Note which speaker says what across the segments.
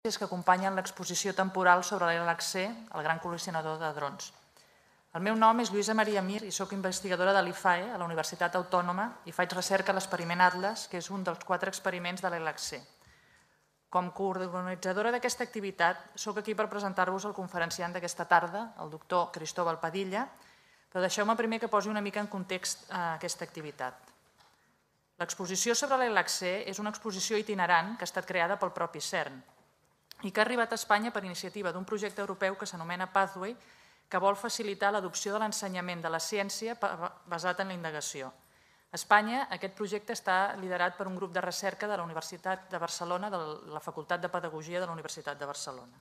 Speaker 1: que acompanyen l'exposició temporal sobre l'LHC, el gran col·leccionador de drons. El meu nom és Lluïsa Maria Mir i sóc investigadora de l'IFAE a la Universitat Autònoma i faig recerca a l'experiment Atlas, que és un dels quatre experiments de l'LHC. Com coordinadora d'aquesta activitat, sóc aquí per presentar-vos el conferenciant d'aquesta tarda, el doctor Cristóbal Padilla, però deixeu-me primer que posi una mica en context eh, aquesta activitat. L'exposició sobre l'LHC és una exposició itinerant que ha estat creada pel propi CERN, i que ha arribat a Espanya per iniciativa d'un projecte europeu que s'anomena Pathway, que vol facilitar l'adopció de l'ensenyament de la ciència basat en la indagació. A Espanya, aquest projecte està liderat per un grup de recerca de la Universitat de Barcelona, de la Facultat de Pedagogia de la Universitat de Barcelona.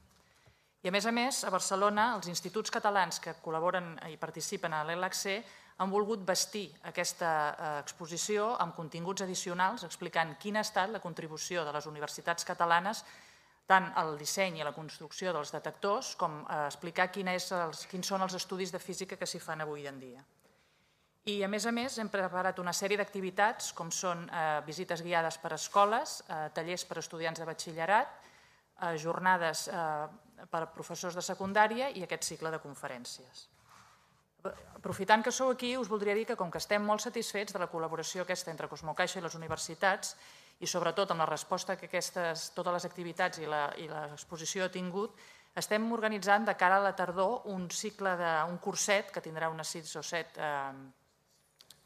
Speaker 1: I a més a més, a Barcelona, els instituts catalans que col·laboren i participen a l'ELAC han volgut vestir aquesta eh, exposició amb continguts addicionals explicant quina ha estat la contribució de les universitats catalanes tant el disseny i la construcció dels detectors com a eh, explicar quin és els, quins són els estudis de física que s'hi fan avui en dia. I, a més a més, hem preparat una sèrie d'activitats com són eh, visites guiades per escoles, eh, tallers per estudiants de batxillerat, eh, jornades eh, per professors de secundària i aquest cicle de conferències. Aprofitant que sou aquí, us voldria dir que com que estem molt satisfets de la col·laboració aquesta entre Cosmocaixa i les universitats, i sobretot amb la resposta que aquestes, totes les activitats i l'exposició ha tingut, estem organitzant de cara a la tardor un cicle d'un curset que tindrà unes 6 o 7 eh,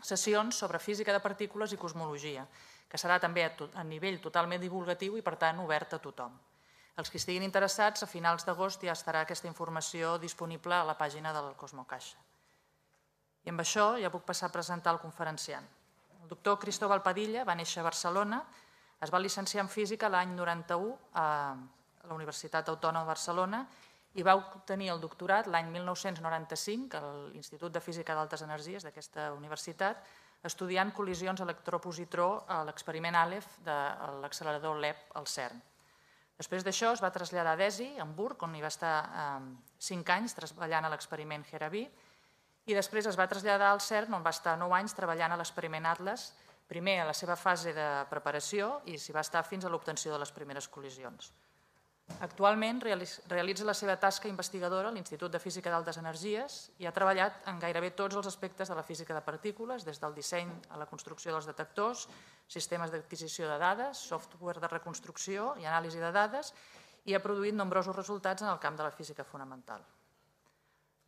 Speaker 1: sessions sobre física de partícules i cosmologia, que serà també a, a nivell totalment divulgatiu i per tant obert a tothom. Els que estiguin interessats, a finals d'agost ja estarà aquesta informació disponible a la pàgina del Cosmocaixa. I amb això ja puc passar a presentar el conferenciant. El doctor Cristóbal Padilla va néixer a Barcelona, es va llicenciar en física l'any 91 a la Universitat Autònoma de Barcelona i va obtenir el doctorat l'any 1995 a l'Institut de Física d'Altes Energies d'aquesta universitat, estudiant col·lisions electropositró a l'experiment Aleph de l'accelerador LEP al CERN. Després d'això es va traslladar a DESI, a Hamburg, on hi va estar ehm, cinc 5 anys treballant a l'experiment Heraví, i després es va traslladar al CERN, on va estar 9 anys treballant a l'experiment Atlas, primer a la seva fase de preparació i s'hi va estar fins a l'obtenció de les primeres col·lisions. Actualment realitza la seva tasca investigadora a l'Institut de Física d'Altes Energies i ha treballat en gairebé tots els aspectes de la física de partícules, des del disseny a la construcció dels detectors, sistemes d'adquisició de dades, software de reconstrucció i anàlisi de dades, i ha produït nombrosos resultats en el camp de la física fonamental.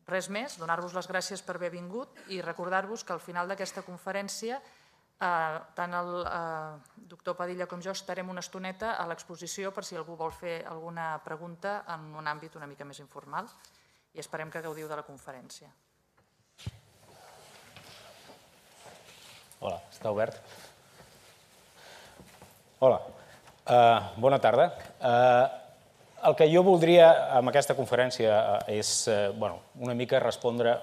Speaker 1: Res més, donar-vos les gràcies per haver vingut i recordar-vos que al final d'aquesta conferència Eh, tant el eh, doctor Padilla com jo estarem una estoneta a l'exposició per si algú vol fer alguna pregunta en un àmbit una mica més informal i esperem que gaudiu de la conferència.
Speaker 2: Hola, està obert? Hola, eh, bona tarda. Eh, el que jo voldria amb aquesta conferència és bueno, una mica respondre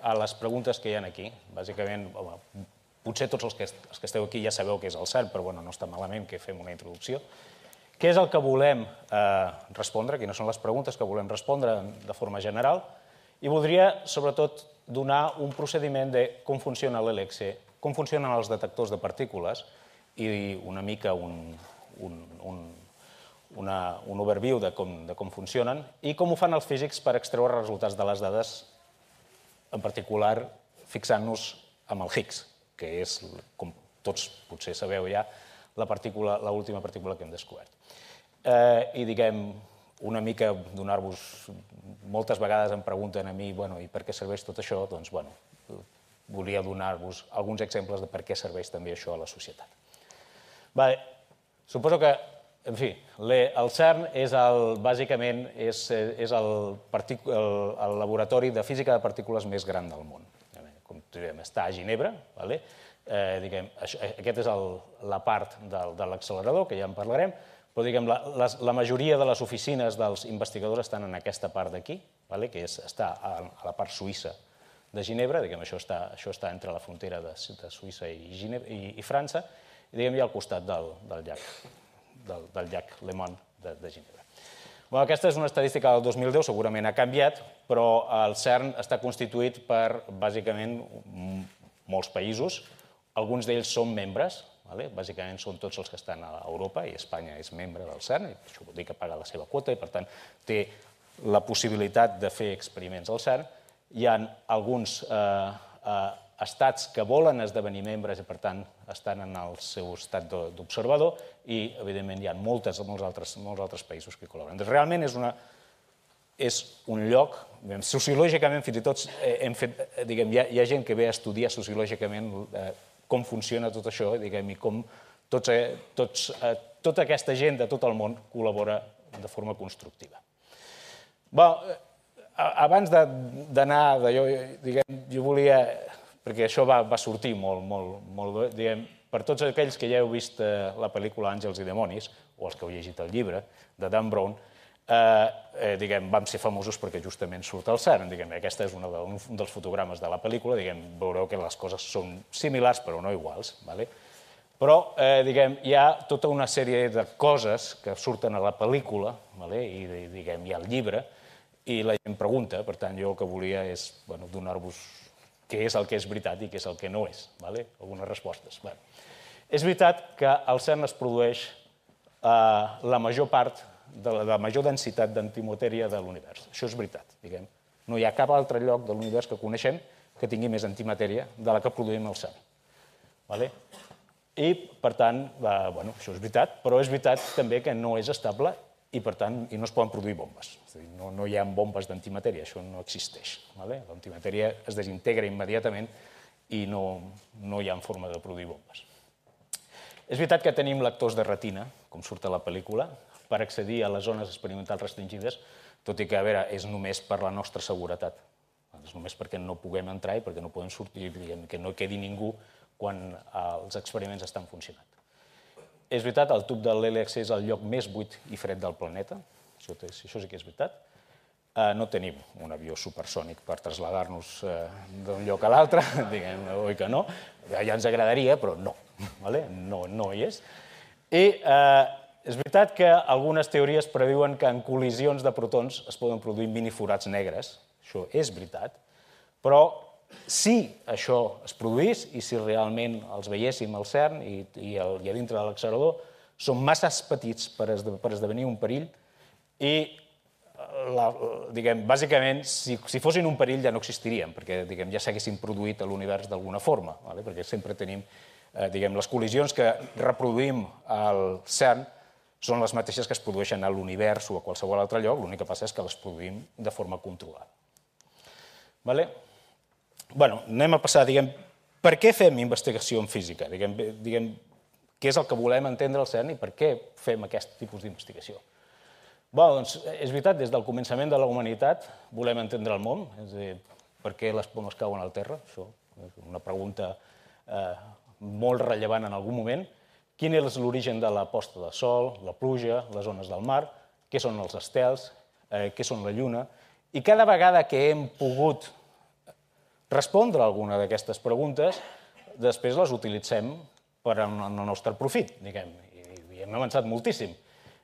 Speaker 2: a les preguntes que hi ha aquí. Bàsicament, Potser tots els que, els que esteu aquí ja sabeu què és el CERN, però bueno, no està malament que fem una introducció. Què és el que volem eh, respondre? Quines són les preguntes que volem respondre de forma general? I voldria, sobretot, donar un procediment de com funciona l'LXC, e com funcionen els detectors de partícules i una mica un, un, un, una, un overview de com, de com funcionen i com ho fan els físics per extreure resultats de les dades, en particular fixant-nos amb el Higgs, que és, com tots potser sabeu ja, la partícula, l'última partícula que hem descobert. Eh, I diguem, una mica donar-vos... Moltes vegades em pregunten a mi, bueno, i per què serveix tot això? Doncs, bueno, volia donar-vos alguns exemples de per què serveix també això a la societat. Vale. Suposo que, en fi, el CERN és el, bàsicament és, eh, és el, el, el laboratori de física de partícules més gran del món com diguem, està a Ginebra, vale? eh, diguem, això, eh, aquest és el, la part del, de l'accelerador, que ja en parlarem, però diguem, la, les, la majoria de les oficines dels investigadors estan en aquesta part d'aquí, vale? que és, està a, a la part suïssa de Ginebra, diguem, això, està, això està entre la frontera de, de Suïssa i, Ginebra, i, i França, i diguem, ja al costat del, del llac, del, del llac Le Mans de, de Ginebra. Bueno, aquesta és una estadística del 2010, segurament ha canviat, però el CERN està constituït per, bàsicament, molts països. Alguns d'ells són membres, vale? bàsicament són tots els que estan a Europa, i Espanya és membre del CERN, i això vol dir que paga la seva quota, i per tant té la possibilitat de fer experiments al CERN. Hi ha alguns eh, eh, estats que volen esdevenir membres i, per tant, estan en el seu estat d'observador i, evidentment, hi ha moltes, molts, altres, molts altres països que col·laboren. Doncs, realment és, una, és un lloc, sociològicament fins i tot eh, hem fet, eh, diguem, hi ha, hi ha gent que ve a estudiar sociològicament eh, com funciona tot això diguem, i com tots, eh, tots, eh, tota aquesta gent de tot el món col·labora de forma constructiva. Bé, eh, abans d'anar d'allò, diguem, jo volia perquè això va, va sortir molt, molt, molt diguem, per tots aquells que ja heu vist eh, la pel·lícula Àngels i Demonis, o els que heu llegit el llibre de Dan Brown, eh, eh, diguem, vam ser famosos perquè justament surt el CERN. Diguem, aquesta és una de, un dels fotogrames de la pel·lícula. Diguem, veureu que les coses són similars, però no iguals. ¿vale? Però eh, diguem, hi ha tota una sèrie de coses que surten a la pel·lícula vale? i diguem, hi ha el llibre, i la gent pregunta. Per tant, jo el que volia és bueno, donar-vos què és el que és veritat i què és el que no és. Vale? Algunes respostes. Bueno. És veritat que al CERN es produeix eh, la major part de la, de la major densitat d'antimatèria de l'univers. Això és veritat, diguem. No hi ha cap altre lloc de l'univers que coneixem que tingui més antimatèria de la que produïm al CERN. Vale? I, per tant, eh, bueno, això és veritat, però és veritat també que no és estable i per tant i no es poden produir bombes. És a dir, no, no hi ha bombes d'antimatèria, això no existeix. Vale? L'antimatèria es desintegra immediatament i no, no hi ha forma de produir bombes. És veritat que tenim lectors de retina, com surt a la pel·lícula, per accedir a les zones experimentals restringides, tot i que, a veure, és només per la nostra seguretat. És només perquè no puguem entrar i perquè no podem sortir, diguem, que no quedi ningú quan els experiments estan funcionant. És veritat, el tub de l'hèlix és el lloc més buit i fred del planeta, això, això sí que és veritat. Eh, no tenim un avió supersònic per traslladar-nos eh, d'un lloc a l'altre, diguem, oi que no? Ja ens agradaria, però no, vale? no, no hi és. I eh, és veritat que algunes teories prediuen que en col·lisions de protons es poden produir miniforats negres, això és veritat, però si això es produís i si realment els veiéssim al CERN i, i, el, i a dintre de l'accelerador, són masses petits per, esde, per esdevenir un perill i eh, la, diguem, bàsicament, si, si fossin un perill ja no existirien, perquè diguem, ja s'haguessin produït a l'univers d'alguna forma, vale? perquè sempre tenim eh, diguem, les col·lisions que reproduïm al CERN són les mateixes que es produeixen a l'univers o a qualsevol altre lloc, l'únic que passa és que les produïm de forma controlada. Vale? bueno, anem a passar, diguem, per què fem investigació en física? Diguem, diguem, què és el que volem entendre al CERN i per què fem aquest tipus d'investigació? Bé, doncs, és veritat, des del començament de la humanitat volem entendre el món, és a dir, per què les pomes cauen al terra, això és una pregunta eh, molt rellevant en algun moment. Quin és l'origen de la posta de sol, la pluja, les zones del mar, què són els estels, eh, què són la lluna, i cada vegada que hem pogut respondre alguna d'aquestes preguntes, després les utilitzem per al nostre profit, diguem. I hem avançat moltíssim.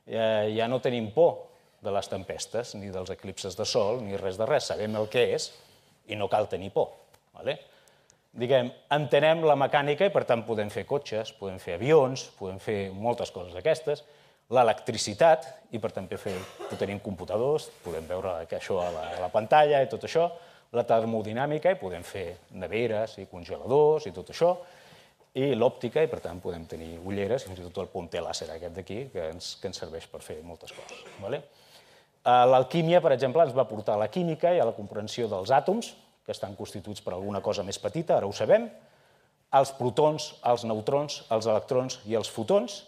Speaker 2: Ja no tenim por de les tempestes, ni dels eclipses de sol, ni res de res. Sabem el que és i no cal tenir por. Vale? Diguem, entenem la mecànica i, per tant, podem fer cotxes, podem fer avions, podem fer moltes coses d'aquestes, l'electricitat, i per tant podem, tenim computadors, podem veure això a la, a la pantalla i tot això, la termodinàmica i podem fer neveres i congeladors i tot això, i l'òptica, i per tant podem tenir ulleres, fins i tot el punter làser aquest d'aquí, que, ens, que ens serveix per fer moltes coses. Vale? Eh, l'alquímia, per exemple, ens va portar a la química i a la comprensió dels àtoms, que estan constituïts per alguna cosa més petita, ara ho sabem, els protons, els neutrons, els electrons i els fotons,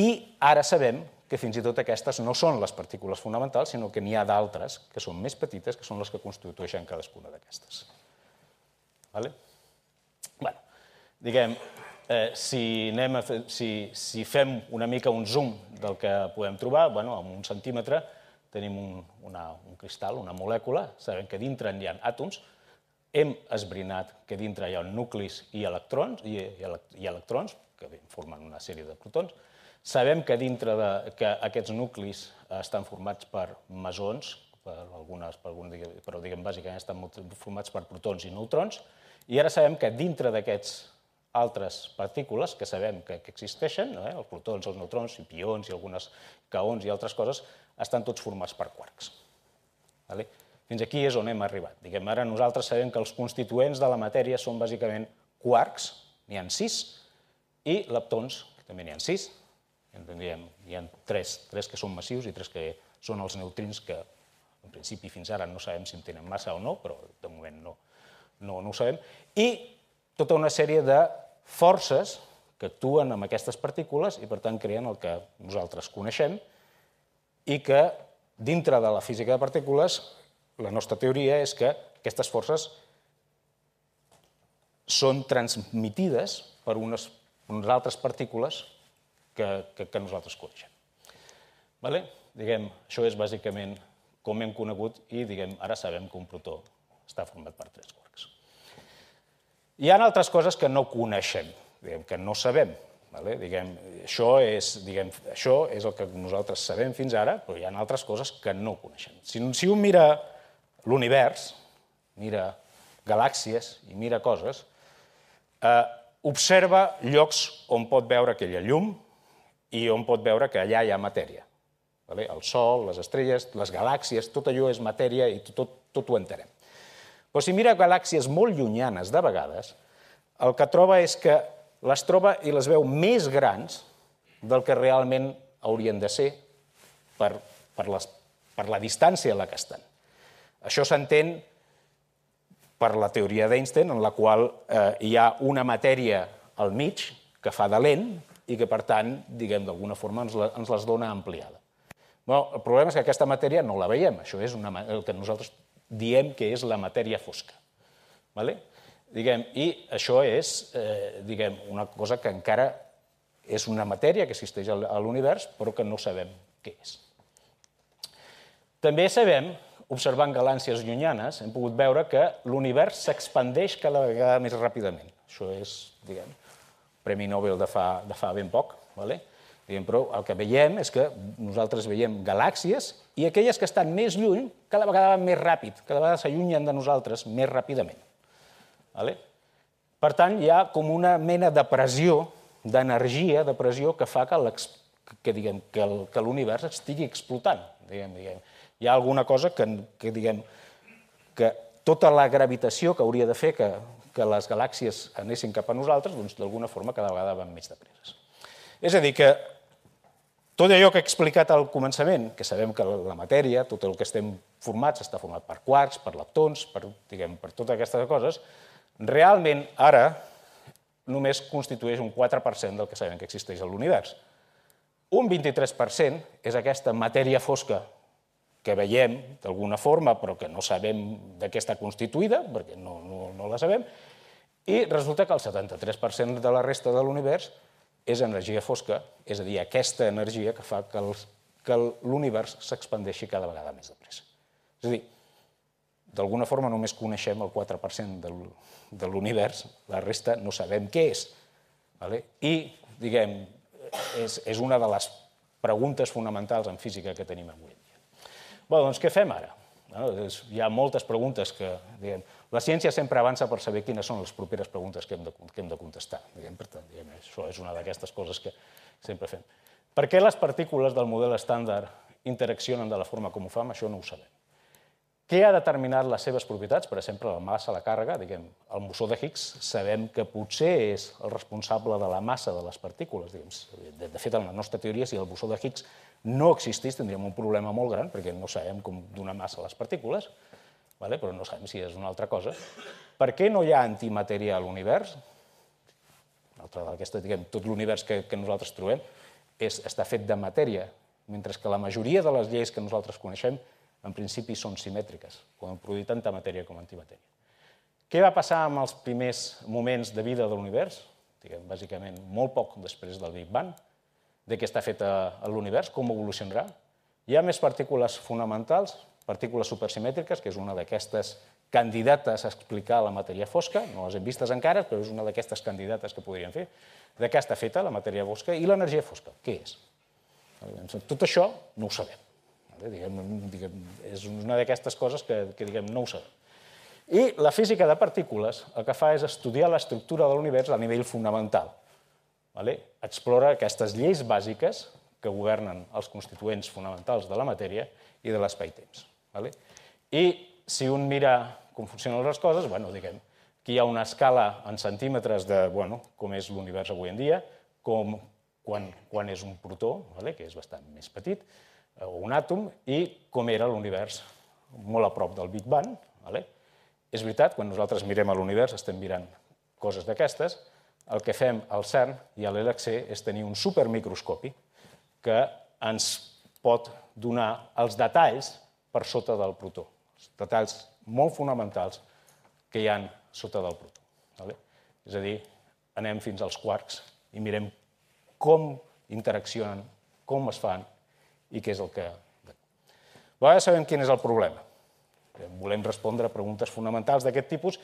Speaker 2: i ara sabem que fins i tot aquestes no són les partícules fonamentals, sinó que n'hi ha d'altres que són més petites, que són les que constitueixen cadascuna d'aquestes. Vale? bueno, diguem, eh, si, anem a fer, si, si fem una mica un zoom del que podem trobar, bueno, amb un centímetre tenim un, una, un cristal, una molècula, sabem que dintre hi ha àtoms, hem esbrinat que dintre hi ha nuclis i electrons, i, i, i electrons que formen una sèrie de protons, Sabem que dintre de, que aquests nuclis eh, estan formats per mesons, per algunes, per algun, però diguem bàsicament estan formats per protons i neutrons, i ara sabem que dintre d'aquests altres partícules que sabem que, que existeixen, eh? els protons, els neutrons, i pions, i algunes caons i altres coses, estan tots formats per quarks. Vale? Fins aquí és on hem arribat. Diguem, ara nosaltres sabem que els constituents de la matèria són bàsicament quarks, n'hi ha sis, i leptons, que també n'hi ha sis, Entendríem, hi ha tres, tres que són massius i tres que són els neutrins que, en principi, fins ara no sabem si en tenen massa o no, però de moment no, no, no ho sabem. I tota una sèrie de forces que actuen amb aquestes partícules i, per tant, creen el que nosaltres coneixem i que, dintre de la física de partícules, la nostra teoria és que aquestes forces són transmitides per unes, per unes altres partícules que, que, que nosaltres coneixem. Vale? Diguem, això és bàsicament com hem conegut i diguem, ara sabem que un protó està format per tres quarks. Hi ha altres coses que no coneixem, diguem, que no sabem. Vale? Diguem, això, és, diguem, això és el que nosaltres sabem fins ara, però hi ha altres coses que no coneixem. Si, si un mira l'univers, mira galàxies i mira coses, eh, observa llocs on pot veure aquella llum, i on pot veure que allà hi ha matèria. El Sol, les estrelles, les galàxies, tot allò és matèria i tot, tot ho entenem. Però si mira galàxies molt llunyanes de vegades, el que troba és que les troba i les veu més grans del que realment haurien de ser per, per, les, per la distància a la que estan. Això s'entén per la teoria d'Einstein, en la qual eh, hi ha una matèria al mig que fa de lent, i que, per tant, diguem, d'alguna forma ens, la, ens les dona ampliada. Bueno, el problema és que aquesta matèria no la veiem. Això és una, el que nosaltres diem que és la matèria fosca. Vale? Diguem, I això és eh, diguem, una cosa que encara és una matèria que existeix a l'univers, però que no sabem què és. També sabem, observant galàncies llunyanes, hem pogut veure que l'univers s'expandeix cada vegada més ràpidament. Això és, diguem, Premi Nobel de fa, de fa ben poc, vale? però el que veiem és que nosaltres veiem galàxies i aquelles que estan més lluny cada vegada van més ràpid, cada vegada s'allunyen de nosaltres més ràpidament. Vale? Per tant, hi ha com una mena de pressió, d'energia, de pressió, que fa que que, diguem, que l'univers estigui explotant. Diguem, diguem. Hi ha alguna cosa que, que, diguem, que tota la gravitació que hauria de fer que que les galàxies anessin cap a nosaltres, doncs d'alguna forma cada vegada van més de preses. És a dir, que tot allò que he explicat al començament, que sabem que la matèria, tot el que estem formats, està format per quarks, per leptons, per, diguem, per totes aquestes coses, realment ara només constitueix un 4% del que sabem que existeix a l'univers. Un 23% és aquesta matèria fosca que veiem d'alguna forma, però que no sabem de què està constituïda, perquè no, no, no la sabem, i resulta que el 73% de la resta de l'univers és energia fosca, és a dir, aquesta energia que fa que els que l'univers s'expandeixi cada vegada més de pressa. És a dir, d'alguna forma només coneixem el 4% de l'univers, la resta no sabem què és. Vale? I, diguem, és, és una de les preguntes fonamentals en física que tenim avui. Bé, doncs què fem ara? Hi ha moltes preguntes que, diguem, la ciència sempre avança per saber quines són les properes preguntes que hem de, que hem de contestar. Diguem, per tant, diguem, això és una d'aquestes coses que sempre fem. Per què les partícules del model estàndard interaccionen de la forma com ho fem? Això no ho sabem. Què ha determinat les seves propietats? Per exemple, la massa, la càrrega, diguem, el mussó de Higgs, sabem que potser és el responsable de la massa de les partícules. Diguem. De, de fet, en la nostra teoria, si el mussó de Higgs no existís, tindríem un problema molt gran, perquè no sabem com donar massa a les partícules, vale? però no sabem si és una altra cosa. Per què no hi ha antimatèria a l'univers? altra d'aquesta, diguem, tot l'univers que, que nosaltres trobem és, està fet de matèria, mentre que la majoria de les lleis que nosaltres coneixem en principi són simètriques, poden produir tanta matèria com antimatèria. Què va passar amb els primers moments de vida de l'univers? Diguem, bàsicament, molt poc després del Big Bang, de què està fet eh, l'univers, com evolucionarà. Hi ha més partícules fonamentals, partícules supersimètriques, que és una d'aquestes candidates a explicar la matèria fosca, no les hem vistes encara, però és una d'aquestes candidates que podríem fer, de què està feta la matèria fosca i l'energia fosca. Què és? Tot això no ho sabem. Diguem, diguem, és una d'aquestes coses que, que diguem, no ho sabem. I la física de partícules el que fa és estudiar l'estructura de l'univers a nivell fonamental. Vale? Explora aquestes lleis bàsiques que governen els constituents fonamentals de la matèria i de l'espai-temps. Vale? I si un mira com funcionen les coses, bueno, diguem, aquí hi ha una escala en centímetres de bueno, com és l'univers avui en dia, com, quan, quan és un protó, vale? que és bastant més petit, o eh, un àtom, i com era l'univers, molt a prop del Big Bang. Vale? És veritat, quan nosaltres mirem a l'univers estem mirant coses d'aquestes, el que fem al CERN i a l'LHC és tenir un supermicroscopi que ens pot donar els detalls per sota del protó, els detalls molt fonamentals que hi han sota del protó. Vale? És a dir, anem fins als quarks i mirem com interaccionen, com es fan, i què és el que... A vegades sabem quin és el problema. Eh, volem respondre a preguntes fonamentals d'aquest tipus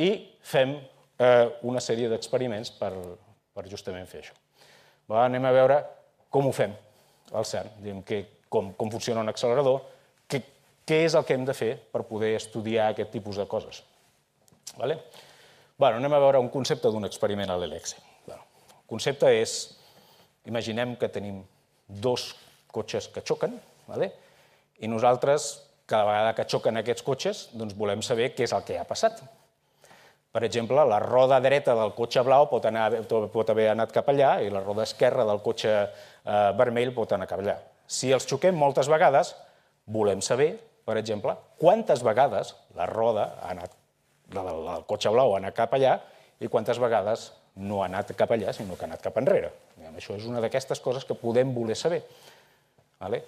Speaker 2: i fem eh, una sèrie d'experiments per, per justament fer això. A anem a veure com ho fem, al CERN, diguem, que, com, com funciona un accelerador, que, què és el que hem de fer per poder estudiar aquest tipus de coses. Vale? Bueno, anem a veure un concepte d'un experiment a l'LX. Bueno, el concepte és, imaginem que tenim dos cotxes que xoquen, ¿vale? i nosaltres, cada vegada que xoquen aquests cotxes, doncs volem saber què és el que ha passat. Per exemple, la roda dreta del cotxe blau pot, anar, pot haver anat cap allà i la roda esquerra del cotxe eh, vermell pot anar cap allà. Si els xoquem moltes vegades, volem saber, per exemple, quantes vegades la roda ha anat, la del, la el cotxe blau ha anat cap allà i quantes vegades no ha anat cap allà, sinó que ha anat cap enrere. Això és una d'aquestes coses que podem voler saber. ¿vale?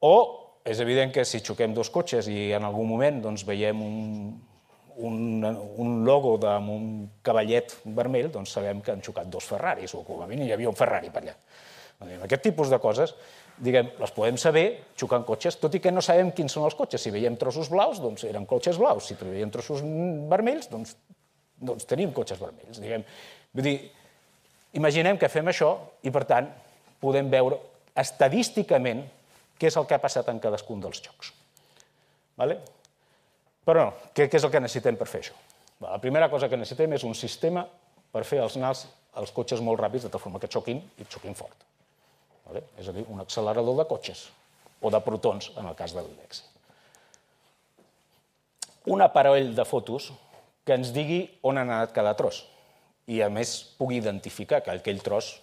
Speaker 2: O és evident que si xoquem dos cotxes i en algun moment doncs, veiem un, un, un logo amb un cavallet vermell, doncs sabem que han xocat dos Ferraris, o com a mínim hi havia un Ferrari per allà. Aquest tipus de coses, diguem, les podem saber xocant cotxes, tot i que no sabem quins són els cotxes. Si veiem trossos blaus, doncs eren cotxes blaus. Si veiem trossos vermells, doncs, doncs tenim cotxes vermells. Diguem. Vull dir, imaginem que fem això i, per tant, podem veure estadísticament què és el que ha passat en cadascun dels jocs. Vale? Però no, què, què és el que necessitem per fer això? La primera cosa que necessitem és un sistema per fer els nals els cotxes molt ràpids de tal forma que xoquin i xoquin fort. Vale? És a dir, un accelerador de cotxes o de protons, en el cas de Lexi. E un aparell de fotos que ens digui on ha anat cada tros i, a més, pugui identificar que aquell tros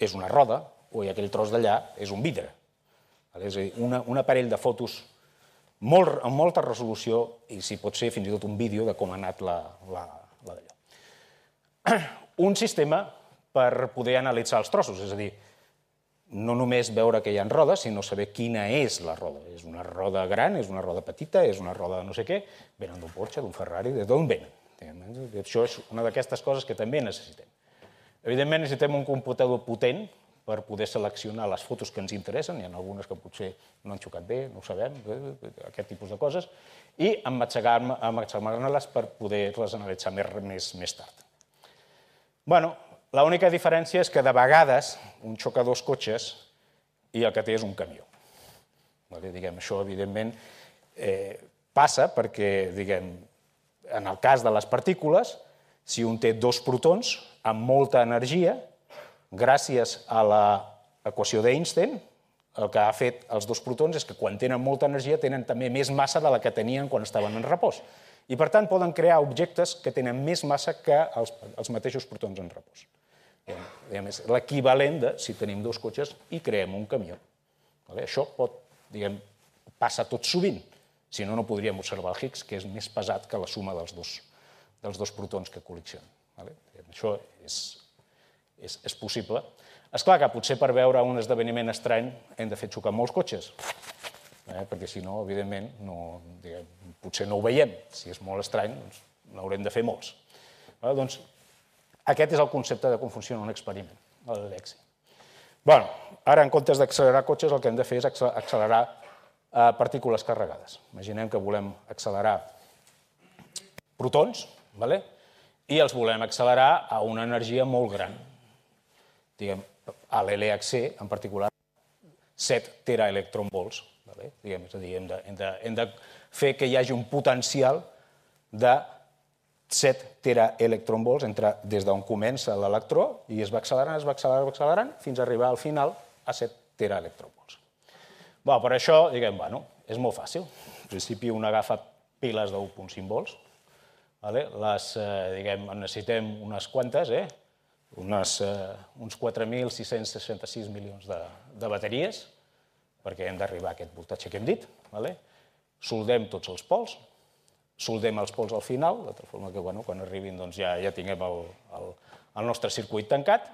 Speaker 2: és una roda i aquell tros d'allà és un vidre. És a dir, una, un aparell de fotos molt, amb molta resolució i, si pot ser, fins i tot un vídeo de com ha anat la, la, la d'allò. Un sistema per poder analitzar els trossos, és a dir, no només veure que hi ha rodes, sinó saber quina és la roda. És una roda gran, és una roda petita, és una roda de no sé què, venen d'un Porsche, d'un Ferrari, de d'on venen. Eh? Això és una d'aquestes coses que també necessitem. Evidentment necessitem un computador potent, per poder seleccionar les fotos que ens interessen, hi ha algunes que potser no han xocat bé, no ho sabem, eh, aquest tipus de coses, i me les per poder-les analitzar més, més, més tard. Bueno, l'única diferència és que de vegades un xoca dos cotxes i el que té és un camió. Vale? Diguem, això, evidentment, eh, passa perquè, diguem, en el cas de les partícules, si un té dos protons amb molta energia, gràcies a l'equació d'Einstein, el que ha fet els dos protons és que quan tenen molta energia tenen també més massa de la que tenien quan estaven en repòs. I, per tant, poden crear objectes que tenen més massa que els, els mateixos protons en repòs. Diguem, és l'equivalent de si tenim dos cotxes i creem un camió. Vale? Això pot, diguem, passa tot sovint. Si no, no podríem observar el Higgs, que és més pesat que la suma dels dos, dels dos protons que col·leccionen. Vale? Això és, és, és possible. És clar que potser per veure un esdeveniment estrany hem de fer xocar molts cotxes, eh? perquè si no, evidentment, no, diguem, potser no ho veiem. Si és molt estrany, doncs, n'haurem de fer molts. Val? Doncs aquest és el concepte de com funciona un experiment, el lexi. bueno, ara, en comptes d'accelerar cotxes, el que hem de fer és accelerar eh, partícules carregades. Imaginem que volem accelerar protons, vale? i els volem accelerar a una energia molt gran, diguem, a l'LHC, en particular, 7 teraelectronvolts. Vale? Diguem, és a dir, hem de, hem, de, hem de fer que hi hagi un potencial de 7 teraelectronvolts entre, des d'on comença l'electró i es va accelerant, es va accelerant, es va accelerant, fins a arribar al final a 7 teraelectronvolts. Bé, per això, diguem, bueno, és molt fàcil. En principi, un agafa piles de 1.5 volts, vale? les, eh, diguem, en necessitem unes quantes, eh? unes, eh, uns 4.666 milions de, de bateries, perquè hem d'arribar a aquest voltatge que hem dit. Vale? Soldem tots els pols, soldem els pols al final, de tal forma que bueno, quan arribin doncs, ja, ja tinguem el, el, el nostre circuit tancat,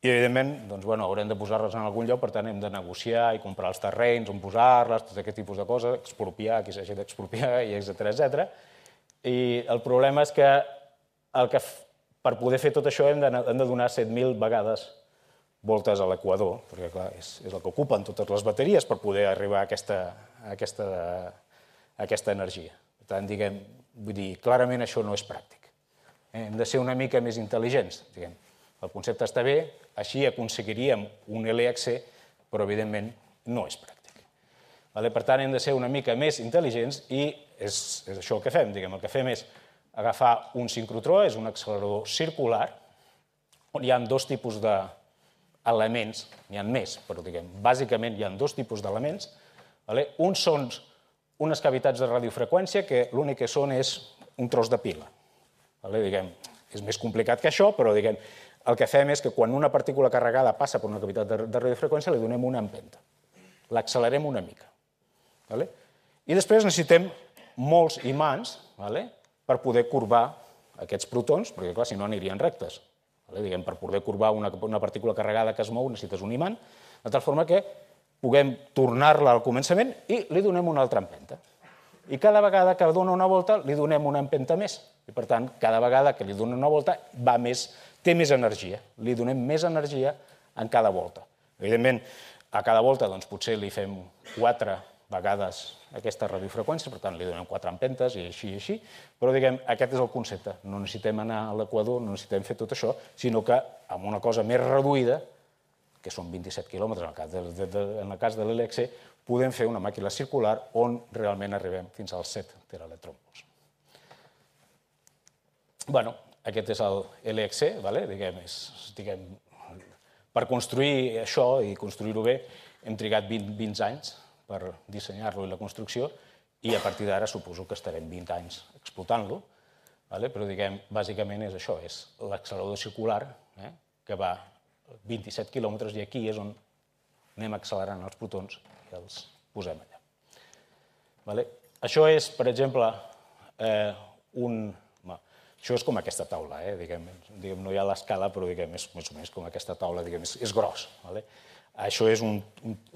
Speaker 2: i evidentment doncs, bueno, haurem de posar-les en algun lloc, per tant hem de negociar i comprar els terrenys, on posar-les, tot aquest tipus de coses, expropiar, qui s'hagi d'expropiar, i etc etc. I el problema és que el que per poder fer tot això hem de, hem de donar 7.000 vegades voltes a l'equador, perquè clar, és, és el que ocupen totes les bateries per poder arribar a aquesta, a aquesta, a aquesta energia. Per tant, diguem, vull dir, clarament això no és pràctic. Eh, hem de ser una mica més intel·ligents, diguem. El concepte està bé, així aconseguiríem un LHC, però evidentment no és pràctic. Vale? Per tant, hem de ser una mica més intel·ligents i és, és això el que fem, diguem, el que fem és agafar un sincrotró, és un accelerador circular, on hi ha dos tipus d'elements, n'hi ha més, però diguem, bàsicament hi ha dos tipus d'elements. Vale? Uns són unes cavitats de radiofreqüència que l'únic que són és un tros de pila. Vale? Diguem, és més complicat que això, però diguem, el que fem és que quan una partícula carregada passa per una cavitat de, de radiofreqüència li donem una empenta. L'accelerem una mica. Vale? I després necessitem molts imants, vale? per poder curvar aquests protons, perquè clar, si no anirien rectes. Vale? Diguem, per poder curvar una, una partícula carregada que es mou necessites un imant, de tal forma que puguem tornar-la al començament i li donem una altra empenta. I cada vegada que dona una volta li donem una empenta més. I per tant, cada vegada que li dona una volta va més, té més energia. Li donem més energia en cada volta. Evidentment, a cada volta doncs, potser li fem 4 vegades aquesta radiofreqüència, per tant, li donem quatre empentes i així i així, però diguem, aquest és el concepte. No necessitem anar a l'equador, no necessitem fer tot això, sinó que amb una cosa més reduïda, que són 27 quilòmetres, en el cas de, de, de, en el cas de l'LXC, podem fer una màquina circular on realment arribem fins als 7 teraelectròmpols. bueno, aquest és el LXC, vale? diguem, és, diguem, per construir això i construir-ho bé hem trigat 20, 20 anys, per dissenyar-lo i la construcció, i a partir d'ara suposo que estarem 20 anys explotant-lo, vale? però diguem, bàsicament és això, és l'accelerador circular eh? que va 27 quilòmetres i aquí és on anem accelerant els protons i els posem allà. Vale? Això és, per exemple, eh, un... Això és com aquesta taula, eh? diguem, diguem, no hi ha l'escala, però diguem, és més o menys com aquesta taula, diguem, és, és gros. Vale? Això és un,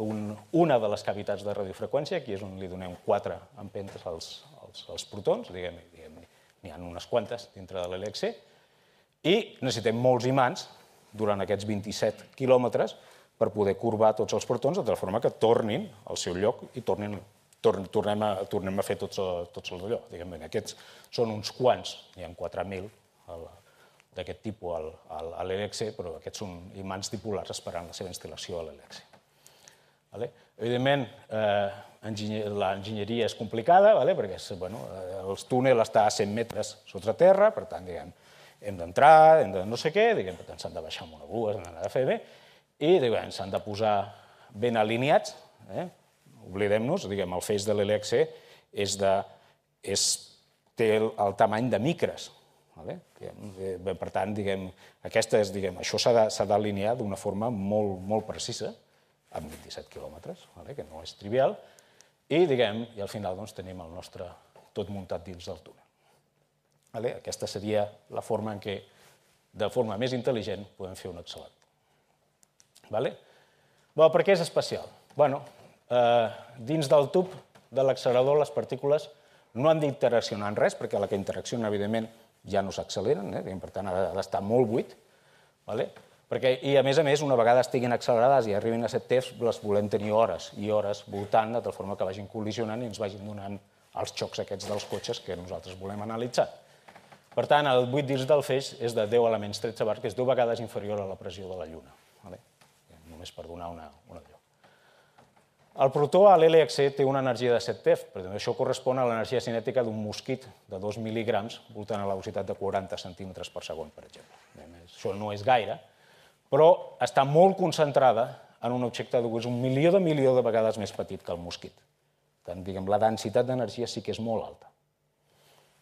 Speaker 2: un, una de les cavitats de radiofreqüència, aquí és on li donem quatre empentes als, als, als protons, diguem, diguem n'hi ha unes quantes dintre de l'LXC, i necessitem molts imants durant aquests 27 quilòmetres per poder curvar tots els protons de tal forma que tornin al seu lloc i tornin, torn, tornem, a, tornem a fer tots, tots els d'allò. Diguem, aquests són uns quants, n'hi ha 4.000 a la, d'aquest tipus al, al, a l'LX, però aquests són imants dipolars esperant la seva instal·lació a l'Elexe. Vale? Evidentment, eh, enginyer, l'enginyeria és complicada, vale? perquè és, bueno, eh, el túnel està a 100 metres sota terra, per tant, diguem, hem d'entrar, hem de no sé què, diguem, per tant, s'han de baixar amb una grua, s'han d'anar a fer bé, i diguem, s'han de posar ben alineats, eh? oblidem-nos, diguem, el feix de l'Elexe és de, és, té el, el tamany de micres, Vale? Eh, bé, per tant, diguem, aquesta és, diguem, això s'ha d'alinear d'una forma molt, molt precisa, amb 27 quilòmetres, vale? que no és trivial, i, diguem, i al final doncs, tenim el nostre tot muntat dins del túnel. Vale? Aquesta seria la forma en què, de forma més intel·ligent, podem fer un excel·lent. Vale? Bé, per què és especial? bueno, eh, dins del tub de l'accelerador les partícules no han d'interaccionar en res, perquè la que interacciona, evidentment, ja no s'acceleren, eh? per tant, ha d'estar molt buit, vale? perquè, i a més a més, una vegada estiguin accelerades i arribin a set tests, les volem tenir hores i hores voltant, de tal forma que vagin col·lisionant i ens vagin donant els xocs aquests dels cotxes que nosaltres volem analitzar. Per tant, el buit dins del feix és de 10 elements 13 bar, que és dues vegades inferior a la pressió de la Lluna. Vale? Només per donar una, una idea. El protó a l'LHC e té una energia de 7 TeV, però això correspon a l'energia cinètica d'un mosquit de 2 mil·lígrams voltant a la velocitat de 40 centímetres per segon, per exemple. Eh? Això no és gaire, però està molt concentrada en un objecte que és un milió de milió de vegades més petit que el mosquit. Tant, diguem, la densitat d'energia sí que és molt alta.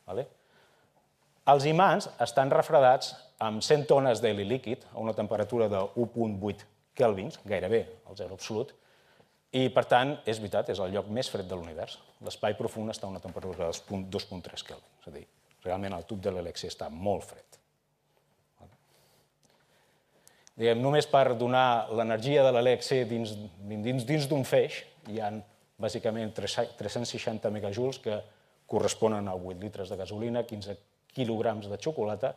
Speaker 2: Vale? Els imants estan refredats amb 100 tones d'heli líquid a una temperatura de 1.8 kelvins, gairebé el zero absolut, i, per tant, és veritat, és el lloc més fred de l'univers. L'espai profund està a una temperatura de 2.3 Kelvin. És a dir, realment el tub de l'elecció està molt fred. Diguem, només per donar l'energia de l'elecció dins dins dins d'un feix hi ha bàsicament 360 megajuls que corresponen a 8 litres de gasolina, 15 quilograms de xocolata,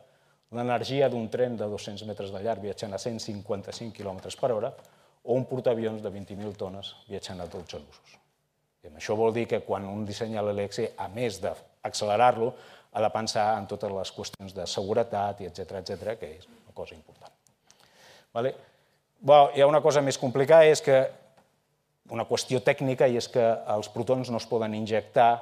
Speaker 2: l'energia d'un tren de 200 metres de llarg viatjant a 155 km per hora, o un portaavions de 20.000 tones viatjant a 12 nusos. I això vol dir que quan un dissenya l'Alexi, a més d'accelerar-lo, ha de pensar en totes les qüestions de seguretat, i etc etc que és una cosa important. Vale? Bueno, hi ha una cosa més complicada, és que una qüestió tècnica, i és que els protons no es poden injectar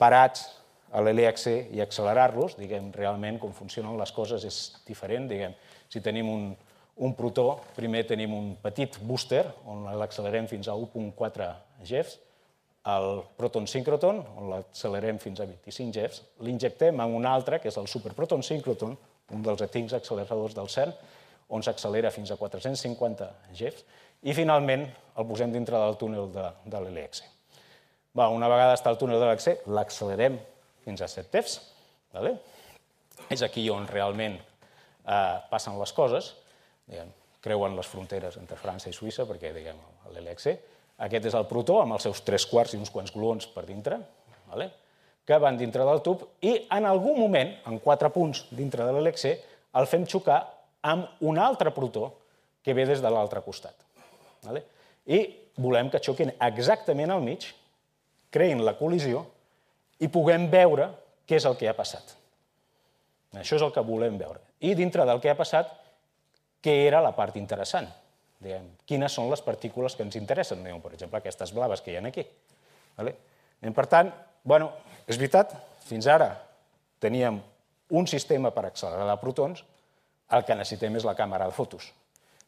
Speaker 2: parats a l'heliaxe i accelerar-los, diguem, realment com funcionen les coses és diferent, diguem, si tenim un, un protó, primer tenim un petit booster, on l'accelerem fins a 1.4 GeFs, el proton synchrotron, on l'accelerem fins a 25 GeFs, l'injectem en un altre, que és el superproton synchrotron, un dels etics acceleradors del CERN, on s'accelera fins a 450 GeFs, i finalment el posem dintre del túnel de, de l'LX. E. Va, una vegada està el túnel de l'LX, e, l'accelerem fins a 7 TEFs, vale? és aquí on realment eh, passen les coses, diguem, creuen les fronteres entre França i Suïssa, perquè diguem, l'LHC, e. aquest és el protó, amb els seus tres quarts i uns quants gluons per dintre, vale? que van dintre del tub, i en algun moment, en quatre punts dintre de l'LHC, e, el fem xocar amb un altre protó que ve des de l'altre costat. Vale? I volem que xoquin exactament al mig, creïn la col·lisió i puguem veure què és el que ha passat. Això és el que volem veure. I dintre del que ha passat què era la part interessant. Diguem, quines són les partícules que ens interessen, diguem, per exemple, aquestes blaves que hi ha aquí. Vale? I, per tant, bueno, és veritat, fins ara teníem un sistema per accelerar protons, el que necessitem és la càmera de fotos.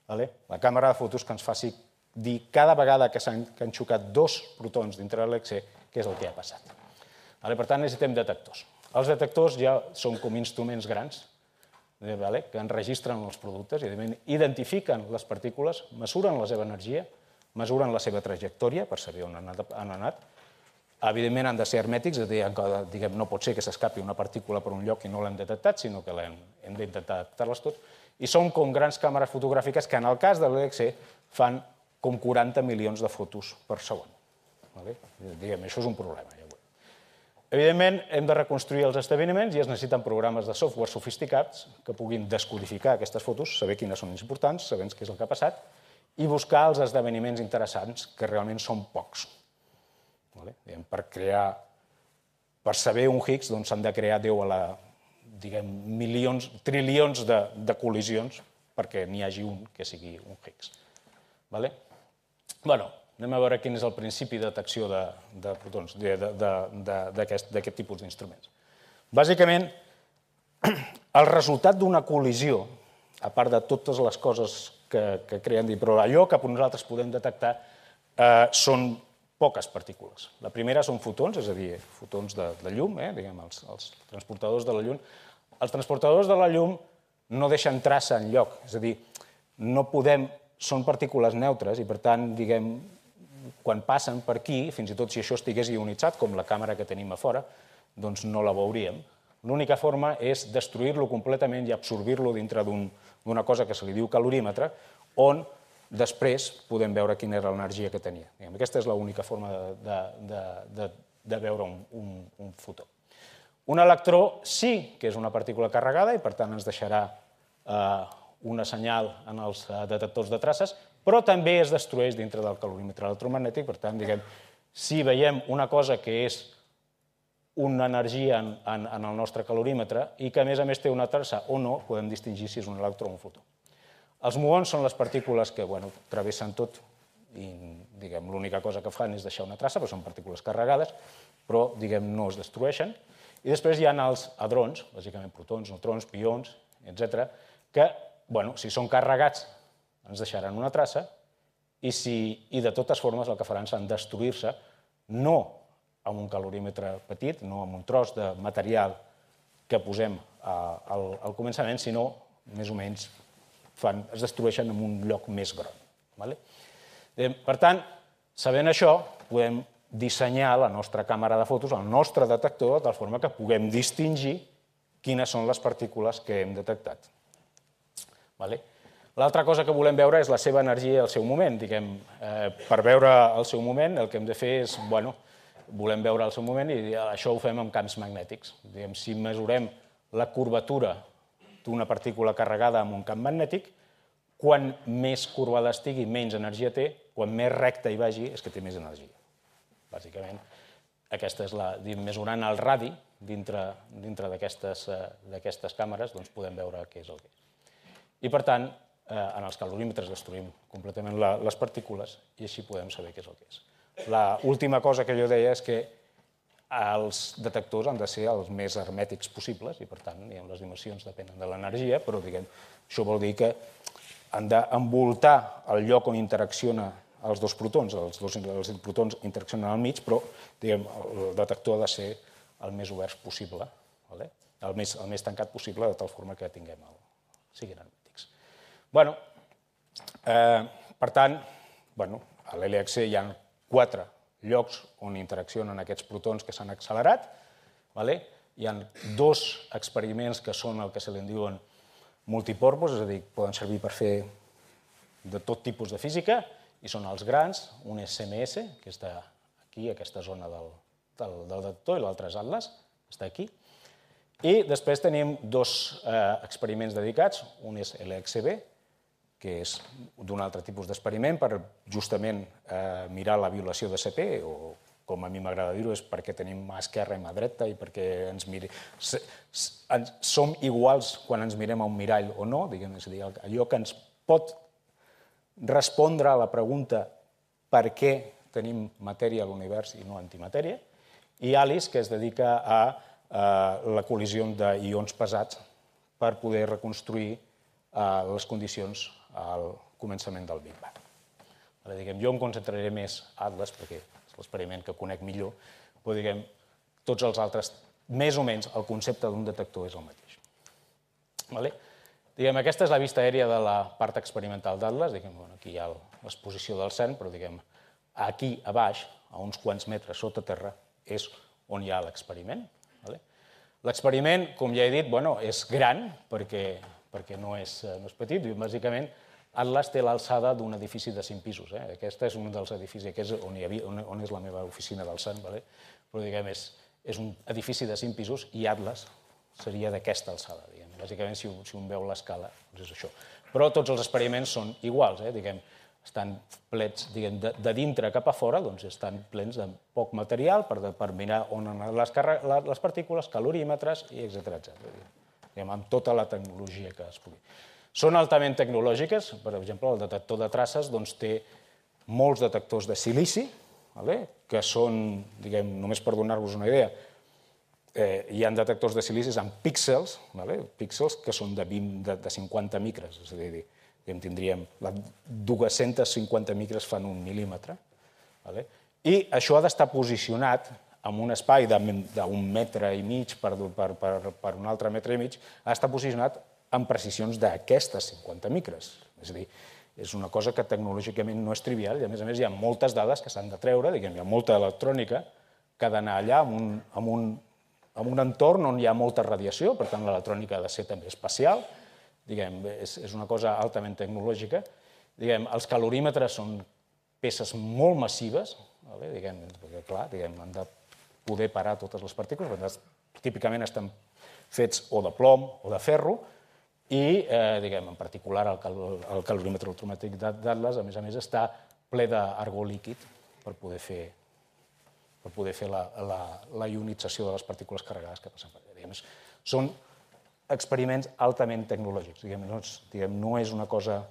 Speaker 2: Vale? La càmera de fotos que ens faci dir cada vegada que s'han han xocat dos protons dintre de l'exe què és el que ha passat. Vale? Per tant, necessitem detectors. Els detectors ja són com instruments grans Eh, que enregistren els productes, evidentment, identifiquen les partícules, mesuren la seva energia, mesuren la seva trajectòria per saber on han anat, Evidentment han de ser hermètics, és a dir, diguem, no pot ser que s'escapi una partícula per un lloc i no l'hem detectat, sinó que hem, hem d'intentar detectar-les tot. I són com grans càmeres fotogràfiques que, en el cas de l'EXC, e, fan com 40 milions de fotos per segon. Vale? Diguem, això és un problema. Evidentment, hem de reconstruir els esdeveniments i es necessiten programes de software sofisticats que puguin descodificar aquestes fotos, saber quines són importants, saber què és el que ha passat, i buscar els esdeveniments interessants, que realment són pocs. Vale? per crear, per saber un Higgs, doncs s'han de crear 10 a la, diguem, milions, trilions de, de col·lisions perquè n'hi hagi un que sigui un Higgs. Vale? bueno, Anem a veure quin és el principi de detecció de, de protons d'aquest tipus d'instruments. Bàsicament, el resultat d'una col·lisió, a part de totes les coses que, que creen dins, però allò que nosaltres podem detectar eh, són poques partícules. La primera són fotons, és a dir, fotons de, de llum, eh, diguem, els, els transportadors de la llum. Els transportadors de la llum no deixen traça en lloc, és a dir, no podem, són partícules neutres i per tant, diguem, quan passen per aquí, fins i tot si això estigués ionitzat, com la càmera que tenim a fora, doncs no la veuríem. L'única forma és destruir-lo completament i absorbir-lo dintre d'una un, cosa que se li diu calorímetre, on després podem veure quina era l'energia que tenia. Diguem, aquesta és l'única forma de, de, de, de veure un, un, un fotó. Un electró sí que és una partícula carregada i, per tant, ens deixarà eh, una senyal en els eh, detectors de traces, però també es destrueix dintre del calorímetre electromagnètic, per tant, diguem, si veiem una cosa que és una energia en, en, en el nostre calorímetre i que, a més a més, té una traça o no, podem distingir si és un electró o un fotó. Els muons són les partícules que bueno, travessen tot i diguem l'única cosa que fan és deixar una traça, però són partícules carregades, però diguem no es destrueixen. I després hi ha els hadrons, bàsicament protons, neutrons, pions, etc, que bueno, si són carregats ens deixaran una traça i, si, i de totes formes el que faran serà destruir-se no amb un calorímetre petit, no amb un tros de material que posem a, eh, al, al començament, sinó més o menys fan, es destrueixen en un lloc més gran. Vale? Eh, per tant, sabent això, podem dissenyar la nostra càmera de fotos, el nostre detector, de tal forma que puguem distingir quines són les partícules que hem detectat. Vale? L'altra cosa que volem veure és la seva energia al seu moment, diguem. Eh, per veure el seu moment, el que hem de fer és, bueno, volem veure el seu moment i això ho fem amb camps magnètics. Diguem, si mesurem la curvatura d'una partícula carregada amb un camp magnètic, quan més curvada estigui, menys energia té, quan més recta hi vagi, és que té més energia. Bàsicament, aquesta és la, mesurant el radi dintre, dintre eh, d'aquestes càmeres, doncs podem veure què és el que és. I per tant, Eh, en els calorímetres destruïm completament la, les partícules i així podem saber què és el que és. La última cosa que jo deia és que els detectors han de ser els més hermètics possibles i, per tant, diguem, les dimensions depenen de l'energia, però diguem, això vol dir que han d'envoltar el lloc on interacciona els dos protons, els dos els protons interaccionen al mig, però diguem, el detector ha de ser el més obert possible, vale? el, més, el més tancat possible, de tal forma que tinguem el, siguin Bueno, eh, per tant, bueno, a l'LHC hi ha quatre llocs on interaccionen aquests protons que s'han accelerat. Vale? Hi ha dos experiments que són el que se li diuen multiporpos, és a dir, poden servir per fer de tot tipus de física, i són els grans, un és CMS, que està aquí, aquesta zona del, del, del detector, i l'altre és Atlas, està aquí. I després tenim dos eh, experiments dedicats, un és LXB, que és d'un altre tipus d'experiment per justament eh, mirar la violació de CP, o com a mi m'agrada dir-ho, és perquè tenim a esquerra i a dreta i perquè ens miri... ens, som iguals quan ens mirem a un mirall o no, diguem, és a dir, allò que ens pot respondre a la pregunta per què tenim matèria a l'univers i no antimatèria, i ALICE, que es dedica a eh, la col·lisió d'ions pesats per poder reconstruir eh, les condicions al començament del Big Bang. Ara, diguem, jo em concentraré més a Atlas, perquè és l'experiment que conec millor, però diguem, tots els altres, més o menys, el concepte d'un detector és el mateix. Vale? Diguem, aquesta és la vista aèria de la part experimental d'Atlas. Bueno, aquí hi ha l'exposició del CERN, però diguem, aquí a baix, a uns quants metres sota terra, és on hi ha l'experiment. Vale? L'experiment, com ja he dit, bueno, és gran, perquè, perquè no, és, eh, no és petit, i bàsicament Atlas té l'alçada d'un edifici de cinc pisos. Eh? Aquest és un dels edificis, aquest és on, hi havia, on, on és la meva oficina del Sant, vale? però diguem, és, és un edifici de cinc pisos i Atlas seria d'aquesta alçada. Diguem. Bàsicament, si, si un veu l'escala, doncs és això. Però tots els experiments són iguals, eh? diguem, estan plets diguem, de, de dintre cap a fora, doncs estan plens de poc material per determinar on han les, les partícules, calorímetres, etc. etc. Diguem, amb tota la tecnologia que es pugui. Són altament tecnològiques, per exemple, el detector de traces doncs, té molts detectors de silici, vale? que són, diguem, només per donar-vos una idea, eh, hi ha detectors de silici amb píxels, vale? píxels que són de, 20, de, de 50 micres, és a dir, diguem, tindríem la 250 micres fan un mil·límetre, vale? i això ha d'estar posicionat en un espai d'un metre i mig per, per, per, per un altre metre i mig, ha d'estar posicionat amb precisions d'aquestes 50 micres. És a dir, és una cosa que tecnològicament no és trivial i, a més a més, hi ha moltes dades que s'han de treure, diguem, hi ha molta electrònica que ha d'anar allà amb un, amb, un, amb un entorn on hi ha molta radiació, per tant, l'electrònica ha de ser també espacial, diguem, és, és una cosa altament tecnològica. Diguem, els calorímetres són peces molt massives, vale? diguem, perquè, clar, diguem, han de poder parar totes les partícules, per tant, típicament estan fets o de plom o de ferro, i, eh, diguem, en particular, el, cal el calorímetre automàtic d'Atlas, a més a més, està ple d'argó líquid per poder fer per poder fer la, la, la ionització de les partícules carregades que passen per allà. Diguem, són experiments altament tecnològics. Diguem, no, és, diguem, no és una cosa...